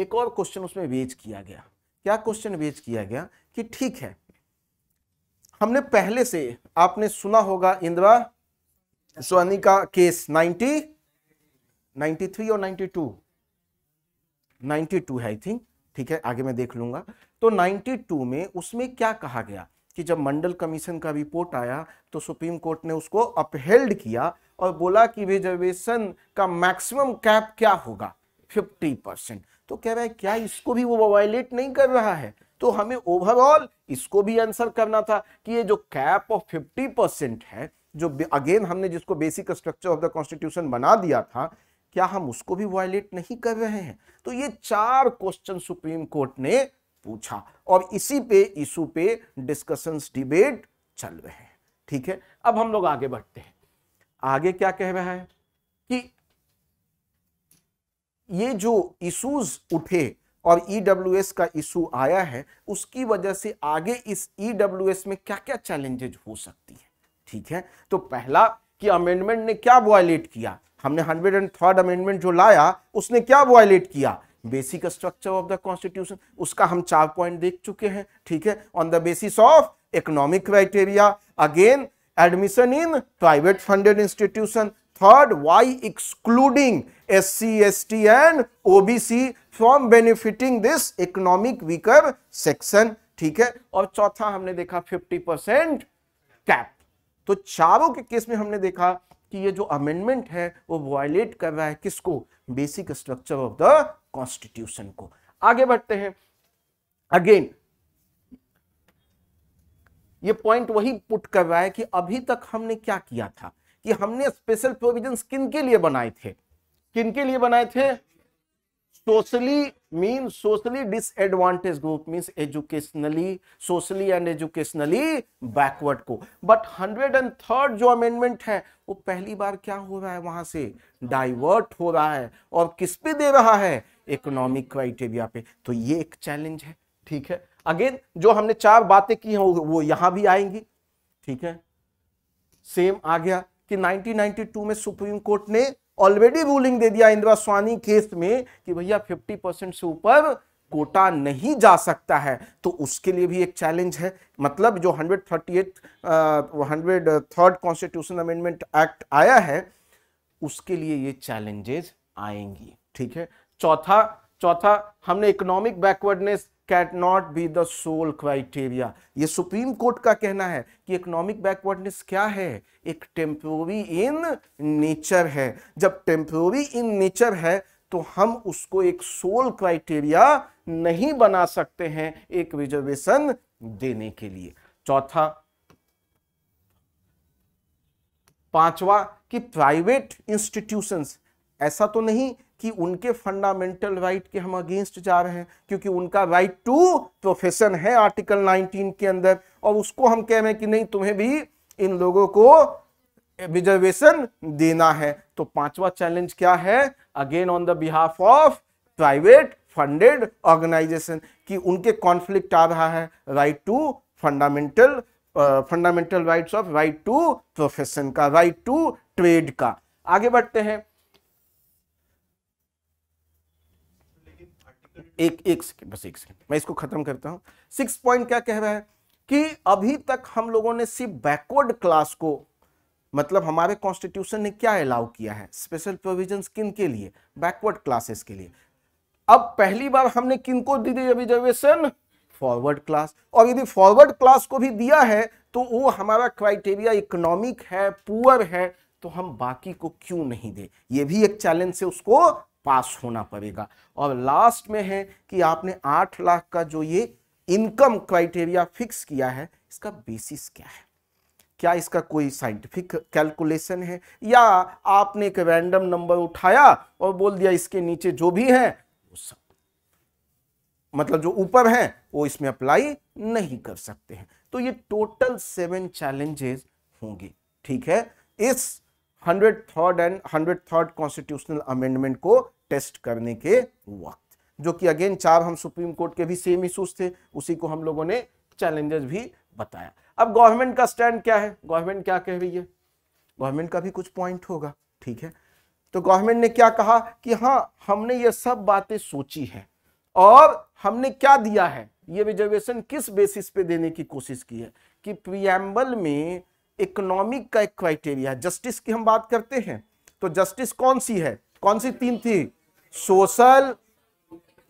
A: एक और क्वेश्चन उसमें वेज किया गया क्या क्वेश्चन वेज किया गया कि ठीक है हमने पहले से आपने सुना होगा इंदिरा सोनी का केस 90 93 और 92 92 है आई थिंक ठीक है आगे मैं देख लूंगा तो 92 में उसमें क्या कहा गया कि जब मंडल कमीशन का रिपोर्ट आया तो सुप्रीम कोर्ट ने उसको अपहेल्ड किया और बोला कि रिजर्वेशन का मैक्सिमम कैप क्या होगा 50 परसेंट तो कह रहा है क्या इसको भी वो वायलेट नहीं कर रहा है तो हमें ओवरऑल इसको भी आंसर करना था कि ये जो कैप ऑफ फिफ्टी परसेंट है जो अगेन हमने जिसको basic structure of the constitution बना दिया था क्या हम उसको भी वायलेट नहीं कर रहे हैं तो ये चार क्वेश्चन सुप्रीम कोर्ट ने पूछा और इसी पे इशू पे डिस्कशंस डिबेट चल रहे हैं ठीक है अब हम लोग आगे बढ़ते हैं आगे क्या कह रहा है कि ये जो इशूज उठे और ई e का इशू आया है उसकी वजह से आगे इस ई e में क्या क्या चैलेंजेज हो सकती है ठीक है तो पहला कि अमेंडमेंट ने क्या वॉयलेट किया हमने हंड्रेड एंड थर्ड अमेंडमेंट जो लाया उसने क्या वॉयलेट किया basic structure of the constitution उसका हम चार पॉइंट देख चुके हैं ठीक है on the basis of economic criteria again admission in private funded institution third why excluding S C S T and OBC from benefiting this economic weaker section ठीक है और चौथा हमने देखा 50 परसेंट कैप तो चारों के केस में हमने देखा कि ये जो अमेंडमेंट है वो वायलेट कर रहा है किसको basic structure of the constitution को आगे बढ़ते हैं अगेन ये पॉइंट वही पुट कर रहा है कि अभी तक हमने क्या किया था कि हमने स्पेशल प्रोविजन किन के लिए बनाए थे किन के लिए बनाए थे socially mean socially disadvantage group means educationally socially and educationally backward को बट हंड्रेड एंड थर्ड जो अमेंडमेंट है वो पहली बार क्या हो रहा है वहां से डाइवर्ट हो रहा है और किस पे दे रहा है इकोनॉमिक क्राइटेरिया पे तो ये एक चैलेंज है ठीक है अगेन जो हमने चार बातें की हैं वो यहां भी आएंगी ठीक है सेम आ गया कि 1992 में सुप्रीम कोर्ट ने ऑलरेडी रूलिंग दे दिया इंदिरा स्वानी केस में कि भैया 50 परसेंट से ऊपर कोटा नहीं जा सकता है तो उसके लिए भी एक चैलेंज है मतलब जो hundred thirty eight hundred third constitution amendment act आया है उसके लिए ये चैलेंजेस आएंगी ठीक है चौथा चौथा हमने economic backwardness can not be the sole criteria ये सुप्रीम कोर्ट का कहना है कि इकोनॉमिक बैकवर्डनेस क्या है एक टेम्प्रोरी इन नेचर है जब टेम्प्रोरी इन नेचर है तो हम उसको एक सोल क्राइटेरिया नहीं बना सकते हैं एक रिजर्वेशन देने के लिए चौथा पांचवा कि प्राइवेट इंस्टीट्यूशंस ऐसा तो नहीं कि उनके फंडामेंटल राइट के हम अगेंस्ट जा रहे हैं क्योंकि उनका राइट टू प्रोफेशन है आर्टिकल 19 के अंदर और उसको हम कह रहे हैं कि नहीं तुम्हें भी इन लोगों को रिजर्वेशन देना है तो पांचवा चैलेंज क्या है again on the behalf of private funded organisation कि उनके कॉन्फ्लिक्ट आ रहा है right to fundamental fundamental rights of right to profession का राइट टू ट्रेड का आगे बढ़ते हैं एक एक सेकेंड बस एक सेकेंड मैं इसको खत्म करता हूं सिक्स पॉइंट क्या कह रहा है कि अभी तक हम लोगों ने सिर्फ बैकवर्ड क्लास को मतलब हमारे कॉन्स्टिट्यूशन ने क्या अलाउ किया है स्पेशल प्रोविजन किन के लिए बैकवर्ड क्लासेस के लिए अब पहली बार हमने किन को दी रिजर्वेशन फॉरवर्ड क्लास और यदि फॉरवर्ड क्लास को भी दिया है तो वो हमारा क्राइटेरिया इकोनॉमिक है पुअर है तो हम बाकी को क्यों नहीं दे ये भी एक चैलेंज से उसको पास होना पड़ेगा और लास्ट में है कि आपने आठ लाख का जो ये इनकम क्राइटेरिया फिक्स किया है इसका बेसिस क्या है क्या इसका कोई साइंटिफिक कैलकुलेशन है या आपने एक रैंडम नंबर उठाया और बोल दिया इसके नीचे जो भी है वो सब मतलब जो ऊपर है वो इसमें अप्लाई नहीं कर सकते हैं तो ये टोटल सेवन चैलेंजेस होंगे ठीक है इस hundred third and hundred third constitutional amendment को टेस्ट करने के वक्त जो कि अगेन चार हम सुप्रीम कोर्ट के भी सेम इशूज थे उसी को हम लोगों ने चैलेंजेस भी बताया अब गवर्नमेंट का स्टैंड क्या है गवर्नमेंट क्या कह रही है गवर्नमेंट का भी कुछ पॉइंट होगा ठीक है तो गवर्नमेंट ने क्या कहा कि हाँ हमने ये सब बातें सोची है और हमने क्या दिया है ये रिजर्वेशन किस बेसिस पे देने की कोशिश की है कि प्रियम्बल में इकोनॉमिक का एक क्राइटेरिया जस्टिस की हम बात करते हैं तो जस्टिस कौन सी है कौन सी तीन थी सोशल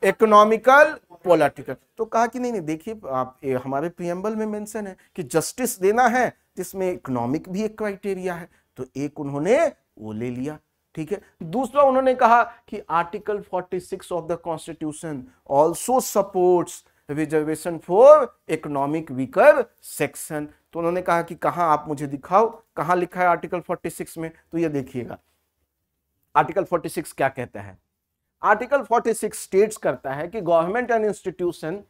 A: इकोनॉमिकल पॉलिटिकल तो कहा कि नहीं नहीं देखिए आप ए, हमारे प्रियम्बल में मेंशन है कि जस्टिस देना है जिसमें इकोनॉमिक भी एक क्राइटेरिया है तो एक उन्होंने वो ले लिया ठीक है दूसरा उन्होंने कहा कि article 46 of the constitution also supports reservation for economic weaker section तो उन्होंने कहा कि कहा आप मुझे दिखाओ कहा लिखा है आर्टिकल फोर्टी में तो यह देखिएगा आर्टिकल फोर्टी क्या कहता है आर्टिकल 46 स्टेट्स करता है कि government and institution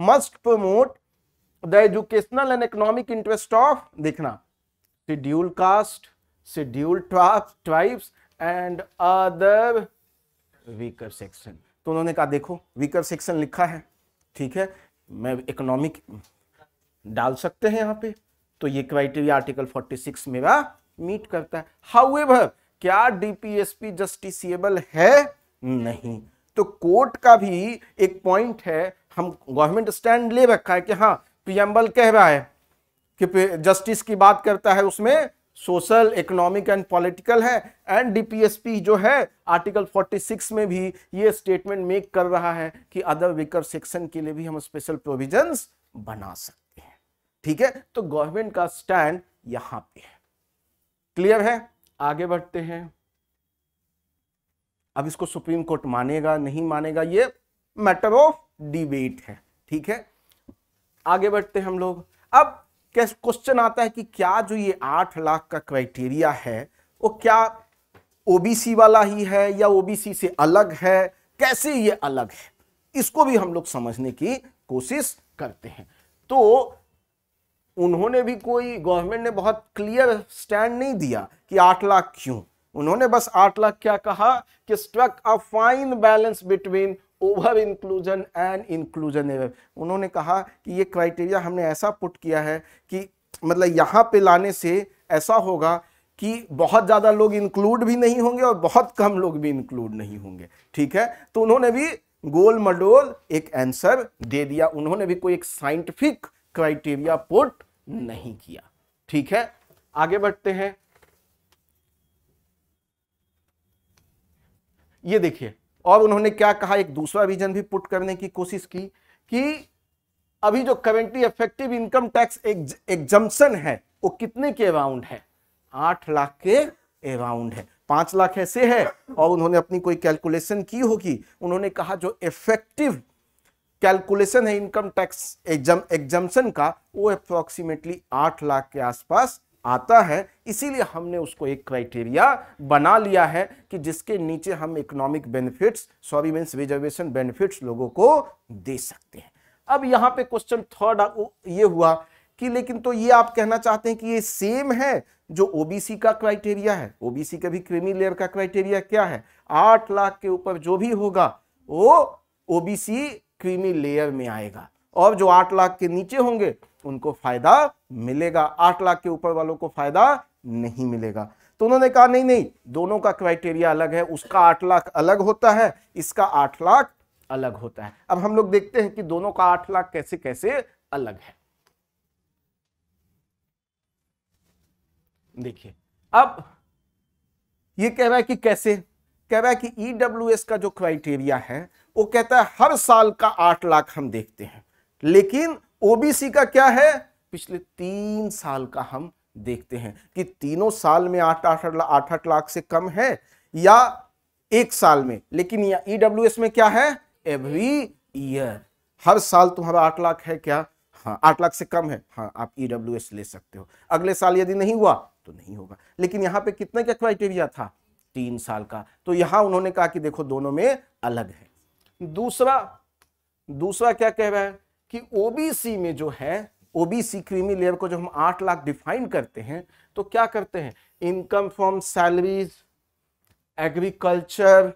A: must promote the educational and economic interest of देखना schedule caste schedule tribes and other weaker section तो उन्होंने कहा देखो वीकर सेक्शन लिखा है ठीक है मैं इकोनॉमिक डाल सकते हैं यहाँ पे तो ये क्राइटेरिया आर्टिकल 46 मेरा मीट करता है हाउ क्या डीपीएसपी जस्टिसिएबल है नहीं तो कोर्ट का भी एक पॉइंट है हम गवर्नमेंट स्टैंड ले रखा है कि हाँ प्रियम्बल कह रहा है कि जस्टिस की बात करता है उसमें सोशल इकोनॉमिक एंड पॉलिटिकल है एंड डीपीएसपी जो है आर्टिकल 46 में भी ये स्टेटमेंट मेक कर रहा है कि अदर विकर सेक्शन के लिए भी हम स्पेशल प्रोविजंस बना सकते हैं ठीक है तो गवर्नमेंट का स्टैंड यहां पे है क्लियर है आगे बढ़ते हैं अब इसको सुप्रीम कोर्ट मानेगा नहीं मानेगा ये मैटर ऑफ डिबेट है ठीक है आगे बढ़ते हम लोग अब क्वेश्चन आता है कि क्या जो ये आठ लाख का क्राइटेरिया है वो क्या ओबीसी वाला ही है या ओबीसी से अलग है कैसे ये अलग है इसको भी हम लोग समझने की कोशिश करते हैं तो उन्होंने भी कोई गवर्नमेंट ने बहुत क्लियर स्टैंड नहीं दिया कि आठ लाख क्यों उन्होंने बस आठ लाख क्या कहा कि struck a fine balance between over inclusion and inclusion एवं उन्होंने कहा कि ये क्राइटेरिया हमने ऐसा पुट किया है कि मतलब यहाँ पे लाने से ऐसा होगा कि बहुत ज़्यादा लोग इंक्लूड भी नहीं होंगे और बहुत कम लोग भी इंक्लूड नहीं होंगे ठीक है तो उन्होंने भी गोल मडोल एक आंसर दे दिया उन्होंने भी कोई एक साइंटिफिक क्राइटेरिया पुट नहीं किया ठीक है आगे बढ़ते हैं ये देखिए और उन्होंने क्या कहा एक दूसरा रीजन भी पुट करने की कोशिश की कि अभी जो currently effective income tax exemption है वो कितने के अराउंड है आठ लाख के अराउंड है पांच लाख ऐसे है और उन्होंने अपनी कोई कैलकुलेशन की होगी उन्होंने कहा जो इफेक्टिव कैलकुलेशन है इनकम टैक्स एग्जम्पन का वो अप्रोक्सीमेटली आठ लाख के आसपास आता है इसीलिए हमने उसको एक क्राइटेरिया बना लिया है कि जिसके नीचे हम economic benefits sorry means reservation benefits लोगों को दे सकते हैं अब यहाँ पे क्वेश्चन थर्ड ये हुआ कि लेकिन तो ये आप कहना चाहते हैं कि ये सेम है जो ओबीसी का क्राइटेरिया है ओबीसी का भी क्रीमी लेयर का क्राइटेरिया क्या है आठ लाख के ऊपर जो भी होगा वो ओबीसी क्रीमी लेयर में आएगा और जो आठ लाख के नीचे होंगे उनको फायदा मिलेगा आठ लाख के ऊपर वालों को फायदा नहीं मिलेगा तो उन्होंने कहा नहीं नहीं दोनों का क्राइटेरिया अलग है उसका आठ लाख अलग होता है इसका आठ लाख अलग होता है अब हम लोग देखते हैं कि दोनों का आठ लाख कैसे कैसे अलग है देखिए अब ये कह रहा है कि कैसे कह रहा है कि ई e का जो क्राइटेरिया है वो कहता है हर साल का आठ लाख हम देखते हैं लेकिन ओबीसी का क्या है पिछले तीन साल का हम देखते हैं कि तीनों साल में आठ आठ आठ आठ लाख से कम है या एक साल में लेकिन या ईडब्ल्यू e में क्या है एवरी ईयर हर साल तुम्हारा आठ लाख है क्या हाँ आठ लाख से कम है हाँ आप ईडब्ल्यू e ले सकते हो अगले साल यदि नहीं हुआ तो नहीं होगा लेकिन यहां पे कितने का क्राइटेरिया था तीन साल का तो यहां उन्होंने कहा कि देखो दोनों में अलग है दूसरा दूसरा क्या कह रहा है कि ओबीसी में जो है ओबीसी क्रीमी लेयर को जब हम आठ लाख डिफाइन करते हैं तो क्या करते हैं income from salaries agriculture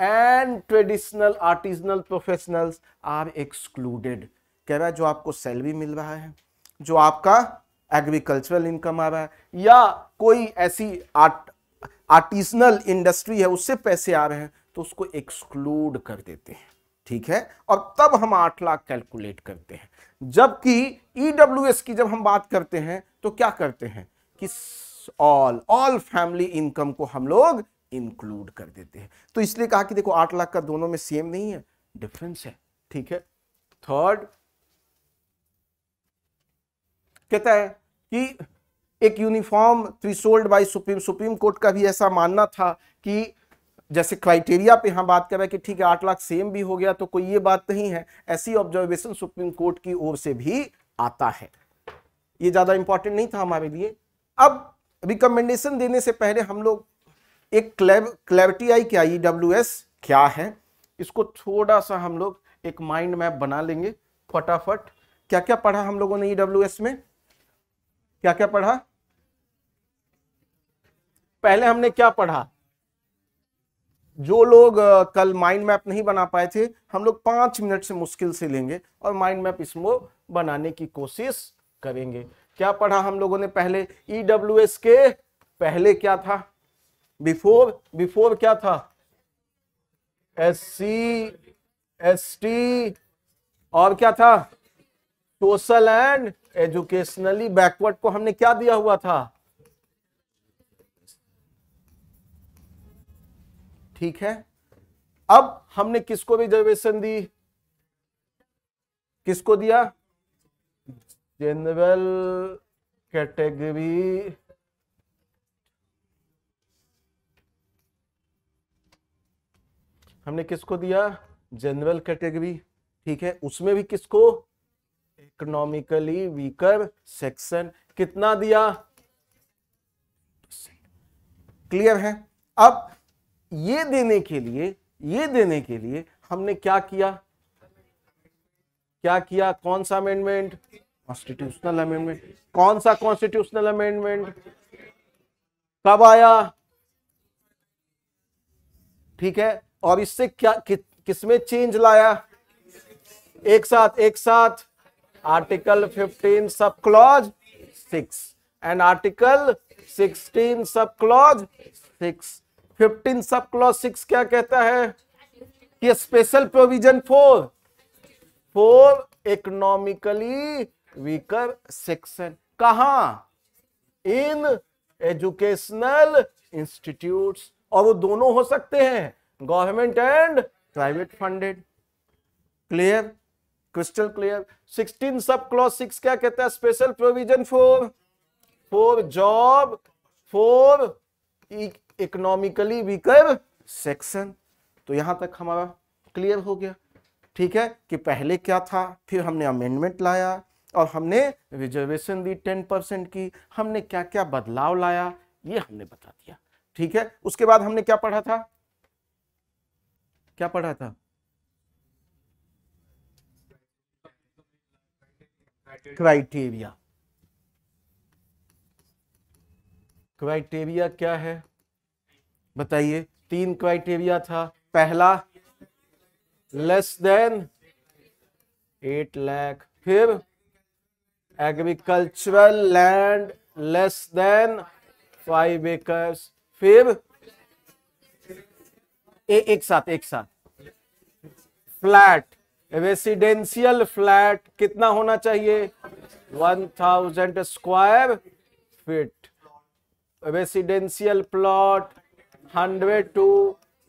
A: and traditional artisanal professionals are excluded कह रहा है जो आपको सैलरी मिल रहा है जो आपका एग्रीकल्चरल इनकम आ रहा है या कोई ऐसी आर्ट आर्टिजनल इंडस्ट्री है उससे पैसे आ रहे हैं तो उसको एक्सक्लूड कर देते हैं ठीक है और तब हम आठ लाख कैलकुलेट करते हैं जबकि ईडब्ल्यू e की जब हम बात करते हैं तो क्या करते हैं कि ऑल ऑल फैमिली इनकम को हम लोग इंक्लूड कर देते हैं तो इसलिए कहा कि देखो आठ लाख का दोनों में सेम नहीं है डिफरेंस है ठीक है थर्ड कहता है कि एक uniform threshold by Supreme Supreme Court का भी ऐसा मानना था कि जैसे क्राइटेरिया पे हम बात कर रहे हैं कि ठीक है आठ लाख सेम भी हो गया तो कोई ये बात नहीं है ऐसी ऑब्जर्वेशन सुप्रीम कोर्ट की ओर से भी आता है ये ज्यादा इंपॉर्टेंट नहीं था हमारे लिए अब रिकमेंडेशन देने से पहले हम लोग एक क्लैव क्लैरिटी आई क्या ईडब्ल्यू e एस क्या है इसको थोड़ा सा हम लोग एक माइंड मैप बना लेंगे फटाफट क्या क्या पढ़ा हम लोगों ने ई डब्ल्यू एस में क्या क्या पढ़ा पहले हमने क्या पढ़ा जो लोग कल माइंड मैप नहीं बना पाए थे हम लोग पांच मिनट से मुश्किल से लेंगे और माइंड मैप इसमें बनाने की कोशिश करेंगे क्या पढ़ा हम लोगों ने पहले ई e के पहले क्या था बिफोर बिफोर क्या था एस सी एस टी और क्या था सोशल एंड एजुकेशनली बैकवर्ड को हमने क्या दिया हुआ था ठीक है अब हमने किसको रिजर्वेशन दी किसको दिया जनरल कैटेगरी हमने किसको दिया जनरल कैटेगरी ठीक है उसमें भी किसको इकोनॉमिकली वीकर सेक्शन कितना दिया क्लियर है अब ये देने के लिए ये देने के लिए हमने क्या किया क्या किया कौन सा अमेंडमेंट कॉन्स्टिट्यूशनल अमेंडमेंट कौन सा कॉन्स्टिट्यूशनल अमेंडमेंट कब आया ठीक है और इससे क्या कि, किसमें चेंज लाया एक साथ एक साथ आर्टिकल 15 सब clause six and article 16 sub clause six fifteen sub clause six क्या कहता है कि special provision for for economically weaker section कहा इन एजुकेशनल इंस्टीट्यूट्स और वो दोनों हो सकते हैं government and private funded clear crystal clear sixteen sub clause six क्या कहता है special provision for for job for economically weaker section तो यहां तक हमारा क्लियर हो गया ठीक है कि पहले क्या था फिर हमने अमेंडमेंट लाया और हमने रिजर्वेशन दी टेन परसेंट की हमने क्या क्या बदलाव लाया ये हमने बता दिया ठीक है उसके बाद हमने क्या पढ़ा था क्या पढ़ा था क्राइटेरिया क्राइटेरिया क्या है बताइए तीन क्राइटेरिया था पहला लेस देन एट लैख फिर agricultural land less than five acres फिर ए, एक साथ एक साथ फ्लैट रेसिडेंशियल फ्लैट कितना होना चाहिए one thousand square feet residential plot hundred to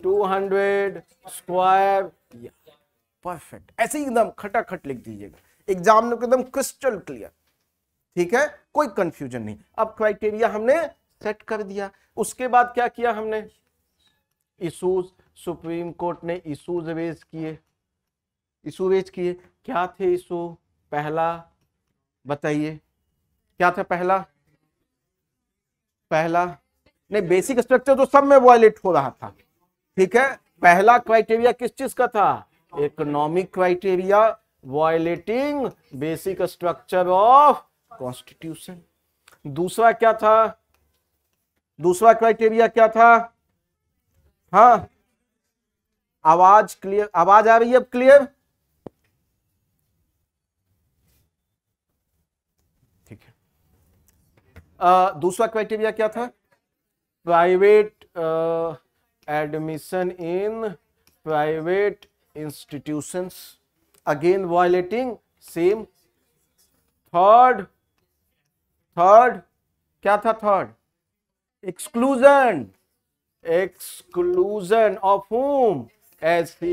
A: two hundred square perfect ऐसे ही एकदम खटाखट लिख दीजिएगा एग्जाम में एकदम क्रिस्टल क्लियर ठीक है कोई कंफ्यूजन नहीं अब क्राइटेरिया हमने सेट कर दिया उसके बाद क्या किया हमने इशूज सुप्रीम कोर्ट ने इशूज रेज किए इशू रेज किए क्या थे इशू पहला बताइए क्या था पहला पहला नहीं बेसिक स्ट्रक्चर तो सब में वॉयलेट हो रहा था ठीक है पहला क्राइटेरिया किस चीज का था economic criteria violating basic structure of constitution दूसरा क्या था दूसरा क्राइटेरिया क्या था हा आवाज क्लियर आवाज आ रही है अब क्लियर ठीक है आ, दूसरा क्राइटेरिया क्या था private uh, admission in private institutions again violating same third third kya tha third exclusion exclusion of whom sc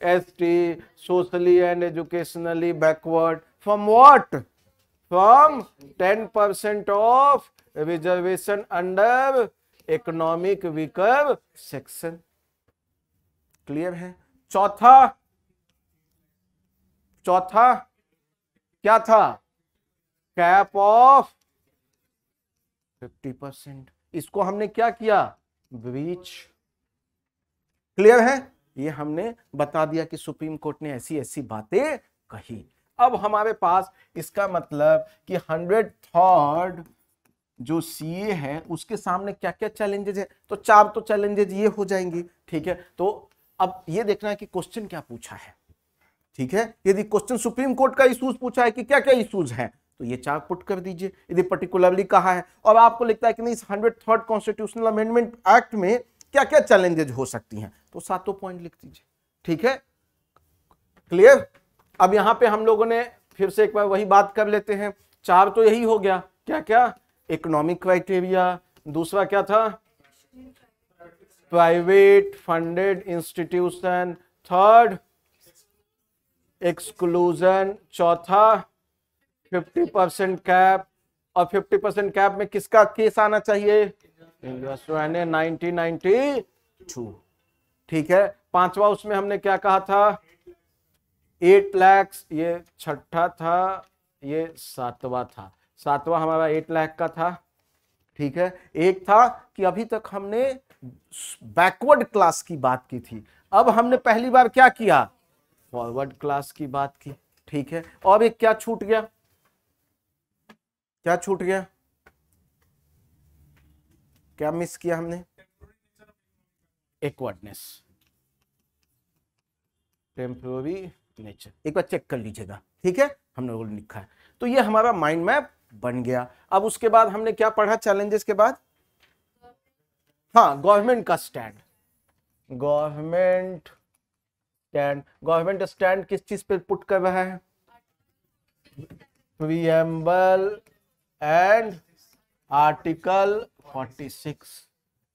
A: st socially and educationally backward from what from 10% of reservation under economic weaker section clear है चौथा चौथा क्या था cap of fifty percent इसको हमने क्या किया breach clear है ये हमने बता दिया कि सुप्रीम कोर्ट ने ऐसी ऐसी बातें कही अब हमारे पास इसका मतलब कि हंड्रेड थर्ड जो सी ए है उसके सामने क्या क्या चैलेंजेज है तो चार तो चैलेंजेज ये हो जाएंगे ठीक है तो अब ये देखना है कि क्वेश्चन क्या पूछा है ठीक है यदि क्वेश्चन सुप्रीम कोर्ट का इशूज पूछा है कि क्या क्या इशूज है तो ये चार पुट कर दीजिए यदि पर्टिकुलरली कहा है और आपको लिखता है कि नहीं इस hundred third constitutional amendment act में क्या क्या चैलेंजेज हो सकती हैं तो सातों पॉइंट लिख दीजिए ठीक है क्लियर अब यहां पे हम लोगों ने फिर से एक बार वही बात कर लेते हैं चार तो यही हो गया क्या क्या इकोनॉमिक क्राइटेरिया दूसरा क्या था private funded institution third exclusion चौथा 50 परसेंट कैप और 50 परसेंट कैप में किसका केस आना चाहिए नाइनटीन नाइनटी टू ठीक है पांचवा उसमें हमने क्या कहा था एट लैक्स ये छठा था ये सातवा था सातवां हमारा एट लाख का था ठीक है एक था कि अभी तक हमने बैकवर्ड क्लास की बात की थी अब हमने पहली बार क्या किया फॉरवर्ड क्लास की बात की ठीक है और एक क्या छूट गया क्या छूट गया क्या मिस किया हमने एक्वर्डनेस टेम्पोरी नेचर एक बार चेक कर लीजिएगा ठीक है हमने लिखा है तो ये हमारा माइंड मैप बन गया अब उसके बाद हमने क्या पढ़ा चैलेंजेस के बाद हाँ गवर्नमेंट का stand government stand government stand किस चीज पे पुट कर रहा है प्रियम्बल एंड आर्टिकल 46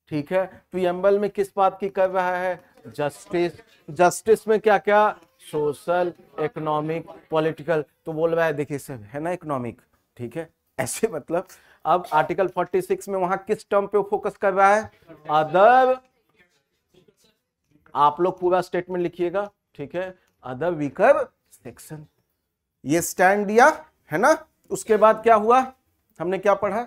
A: ठीक है प्रियम्बल में किस बात की कर रहा है जस्टिस जस्टिस में क्या क्या सोशल इकोनॉमिक पॉलिटिकल तो बोल रहा है देखिए सर है ना इकोनॉमिक ठीक है ऐसे मतलब अब आर्टिकल 46 में वहां किस टर्म पे फोकस कर रहा है अदर आप लोग पूरा स्टेटमेंट लिखिएगा ठीक है अदर वीकर सेक्शन ये स्टैंड दिया है ना उसके बाद क्या हुआ हमने क्या पढ़ा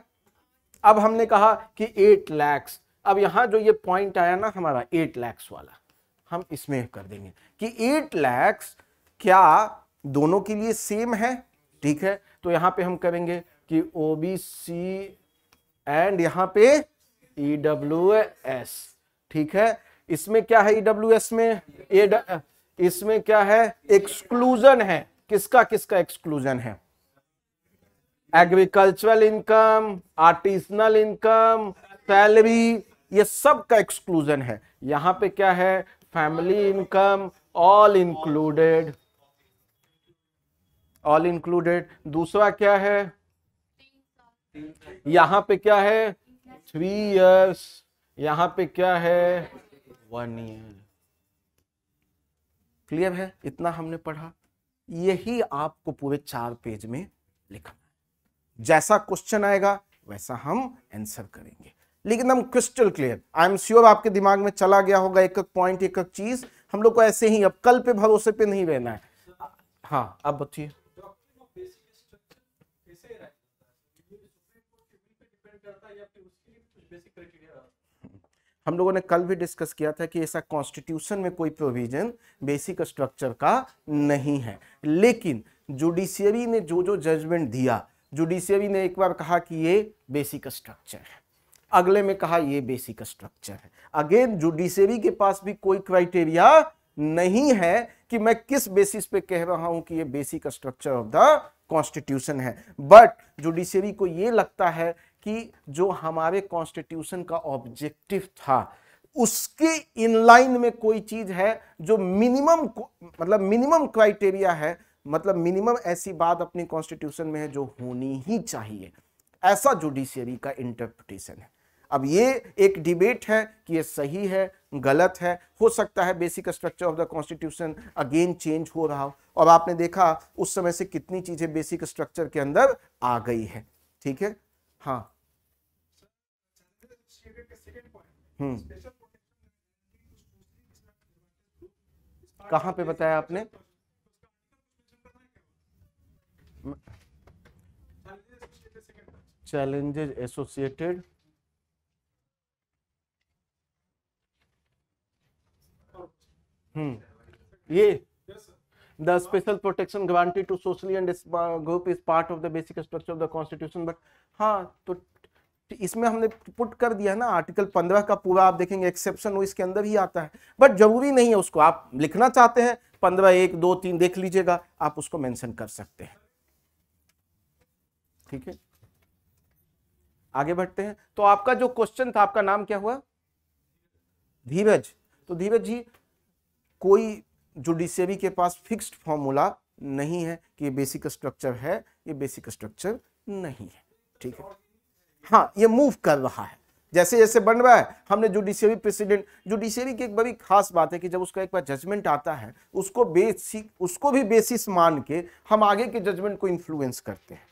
A: अब हमने कहा कि एट लैक्स अब यहां जो ये पॉइंट आया ना हमारा एट लैक्स वाला हम इसमें कर देंगे कि एट लैक्स क्या दोनों के लिए सेम है ठीक है तो यहां पे हम करेंगे कि ओ बी सी एंड यहां पे ई डब्ल्यू एस ठीक है इसमें क्या है ई डब्ल्यू एस में ए इसमें क्या है एक्सक्लूजन है किसका किसका एक्सक्लूजन है agricultural income artisanal income salary ये सब का एक्सक्लूजन है यहां पे क्या है family income all included all included दूसरा क्या है यहां पे क्या है थ्री इयर्स यहाँ पे क्या है वन ईयर क्लियर है इतना हमने पढ़ा यही आपको पूरे चार पेज में लिखा जैसा क्वेश्चन आएगा वैसा हम आंसर करेंगे लेकिन हम crystal clear I am sure आपके दिमाग में चला गया होगा एक एक पॉइंट एक एक चीज हम लोग को ऐसे ही अब कल पे भरोसे पे नहीं रहना है हाँ आप बताइए हम लोगों ने कल भी डिस्कस किया था कि ऐसा कॉन्स्टिट्यूशन में कोई प्रोविजन बेसिक स्ट्रक्चर का नहीं है लेकिन जुडिशियरी ने जो जो जजमेंट दिया जुडिशियरी ने एक बार कहा कि ये बेसिक स्ट्रक्चर है अगले में कहा ये बेसिक स्ट्रक्चर है अगेन जुडिशियरी के पास भी कोई क्राइटेरिया नहीं है कि मैं किस बेसिस पे कह रहा हूं कि ये basic structure of the constitution है बट जुडिशियरी को ये लगता है कि जो हमारे कॉन्स्टिट्यूशन का ऑब्जेक्टिव था उसके इनलाइन में कोई चीज है जो मिनिमम मतलब मिनिमम क्राइटेरिया है मतलब मिनिमम ऐसी बात अपनी कॉन्स्टिट्यूशन में है जो होनी ही चाहिए ऐसा जुडिशियरी का इंटरप्रिटेशन है अब ये एक डिबेट है कि ये सही है गलत है हो सकता है basic structure of the constitution again change हो रहा हो और आपने देखा उस समय से कितनी चीज़ें बेसिक स्ट्रक्चर के अंदर आ गई है ठीक है हाँ हम्म। कहां पे बताया आपने चैलेंजेज एसोसिएटेड हम्म ये the special protection guarantee to socially and group is part of the basic structure of the constitution but हाँ तो तो इसमें हमने पुट कर दिया है ना आर्टिकल पंद्रह का पूरा आप देखेंगे एक्सेप्शन इसके अंदर ही आता है बट जरूरी नहीं है उसको आप लिखना चाहते हैं पंद्रह एक दो तीन देख लीजिएगा आप उसको मेंशन कर सकते हैं ठीक है आगे बढ़ते हैं तो आपका जो क्वेश्चन था आपका नाम क्या हुआ धीरज तो धीरज जी कोई जुडिशियरी के पास फिक्स्ड फॉर्मूला नहीं है कि ये बेसिक स्ट्रक्चर है ये बेसिक स्ट्रक्चर नहीं है ठीक है हाँ ये मूव कर रहा है जैसे जैसे बन रहा है हमने जुडिशियरी प्रेसिडेंट जुडिशियरी की एक बड़ी खास बात है कि जब उसका एक बार जजमेंट आता है उसको बेसिक उसको भी बेसिस मान के हम आगे के जजमेंट को इन्फ्लुएंस करते हैं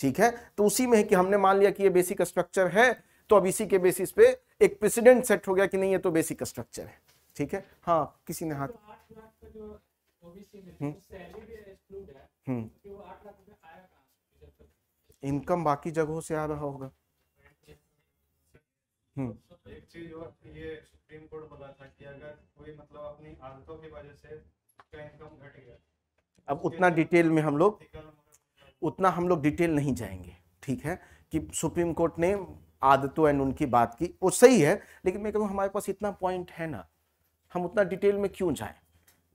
A: ठीक है तो उसी में है कि हमने मान लिया कि ये बेसिक स्ट्रक्चर है तो अब इसी के बेसिस पे एक प्रेसिडेंट सेट हो गया कि नहीं ये तो बेसिक स्ट्रक्चर है ठीक है हाँ किसी ने हाथ इनकम तो हम्म। हम्म। तो बाकी जगहों से आ रहा होगा हम्म। एक चीज और ये सुप्रीम कोर्ट बोला था कि अगर कोई मतलब अपनी आदतों की वजह से उसका इनकम घट गया अब उतना डिटेल में हम लोग उतना हम लोग डिटेल नहीं जाएंगे ठीक है कि सुप्रीम कोर्ट ने आदतों एंड उनकी बात की वो सही है लेकिन मैं कहूँ हमारे पास इतना पॉइंट है ना हम उतना डिटेल में क्यों जाए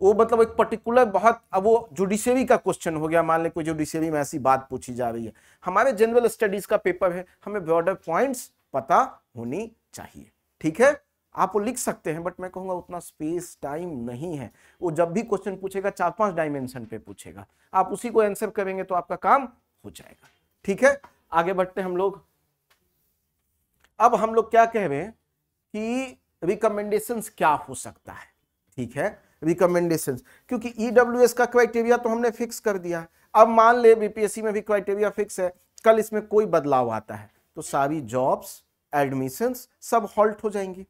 A: वो मतलब एक पर्टिकुलर बहुत अब वो जुडिशरी का क्वेश्चन हो गया मान लें कोई जुडिशरी में ऐसी बात पूछी जा रही है हमारे जनरल स्टडीज का पेपर है हमें ब्रॉडर पॉइंट्स पता होनी चाहिए ठीक है आप वो लिख सकते हैं बट मैं कहूंगा उतना स्पेस टाइम नहीं है वो जब भी क्वेश्चन पूछेगा चार पांच डायमेंशन पे पूछेगा आप उसी को आंसर करेंगे तो आपका काम हो जाएगा ठीक है आगे बढ़ते हम लोग अब हम लोग क्या कह रहे हैं कि रिकमेंडेशन क्या हो सकता है ठीक है रिकमेंडेशन क्योंकि ईडब्ल्यू e का क्राइटेरिया तो हमने फिक्स कर दिया अब मान ले बीपीएससी में भी क्राइटेरिया फिक्स है कल इसमें कोई बदलाव आता है तो सारी जॉब्स एडमिशंस सब हॉल्ट हो जाएंगी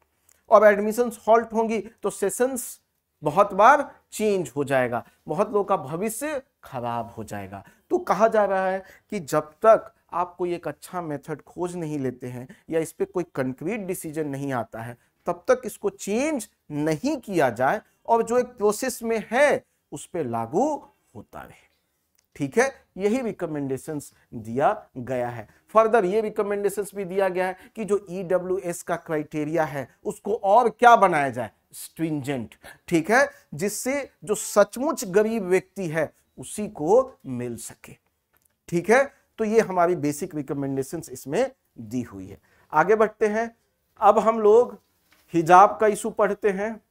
A: अब एडमिशंस हॉल्ट होंगी तो सेशंस बहुत बार चेंज हो जाएगा बहुत लोगों का भविष्य खराब हो जाएगा तो कहा जा रहा है कि जब तक आप कोई एक अच्छा मेथड खोज नहीं लेते हैं या इस पर कोई कंक्रीट डिसीजन नहीं आता है तब तक इसको चेंज नहीं किया जाए और जो एक प्रोसेस में है उस पर लागू होता रहे ठीक है यही रिकमेंडेशन दिया गया है फर्दर ये रिकमेंडेशन भी दिया गया है कि जो ई e का क्राइटेरिया है उसको और क्या बनाया जाए स्ट्रिंजेंट ठीक है जिससे जो सचमुच गरीब व्यक्ति है उसी को मिल सके ठीक है तो ये हमारी बेसिक रिकमेंडेशन इसमें दी हुई है आगे बढ़ते हैं अब हम लोग हिजाब का इशू पढ़ते हैं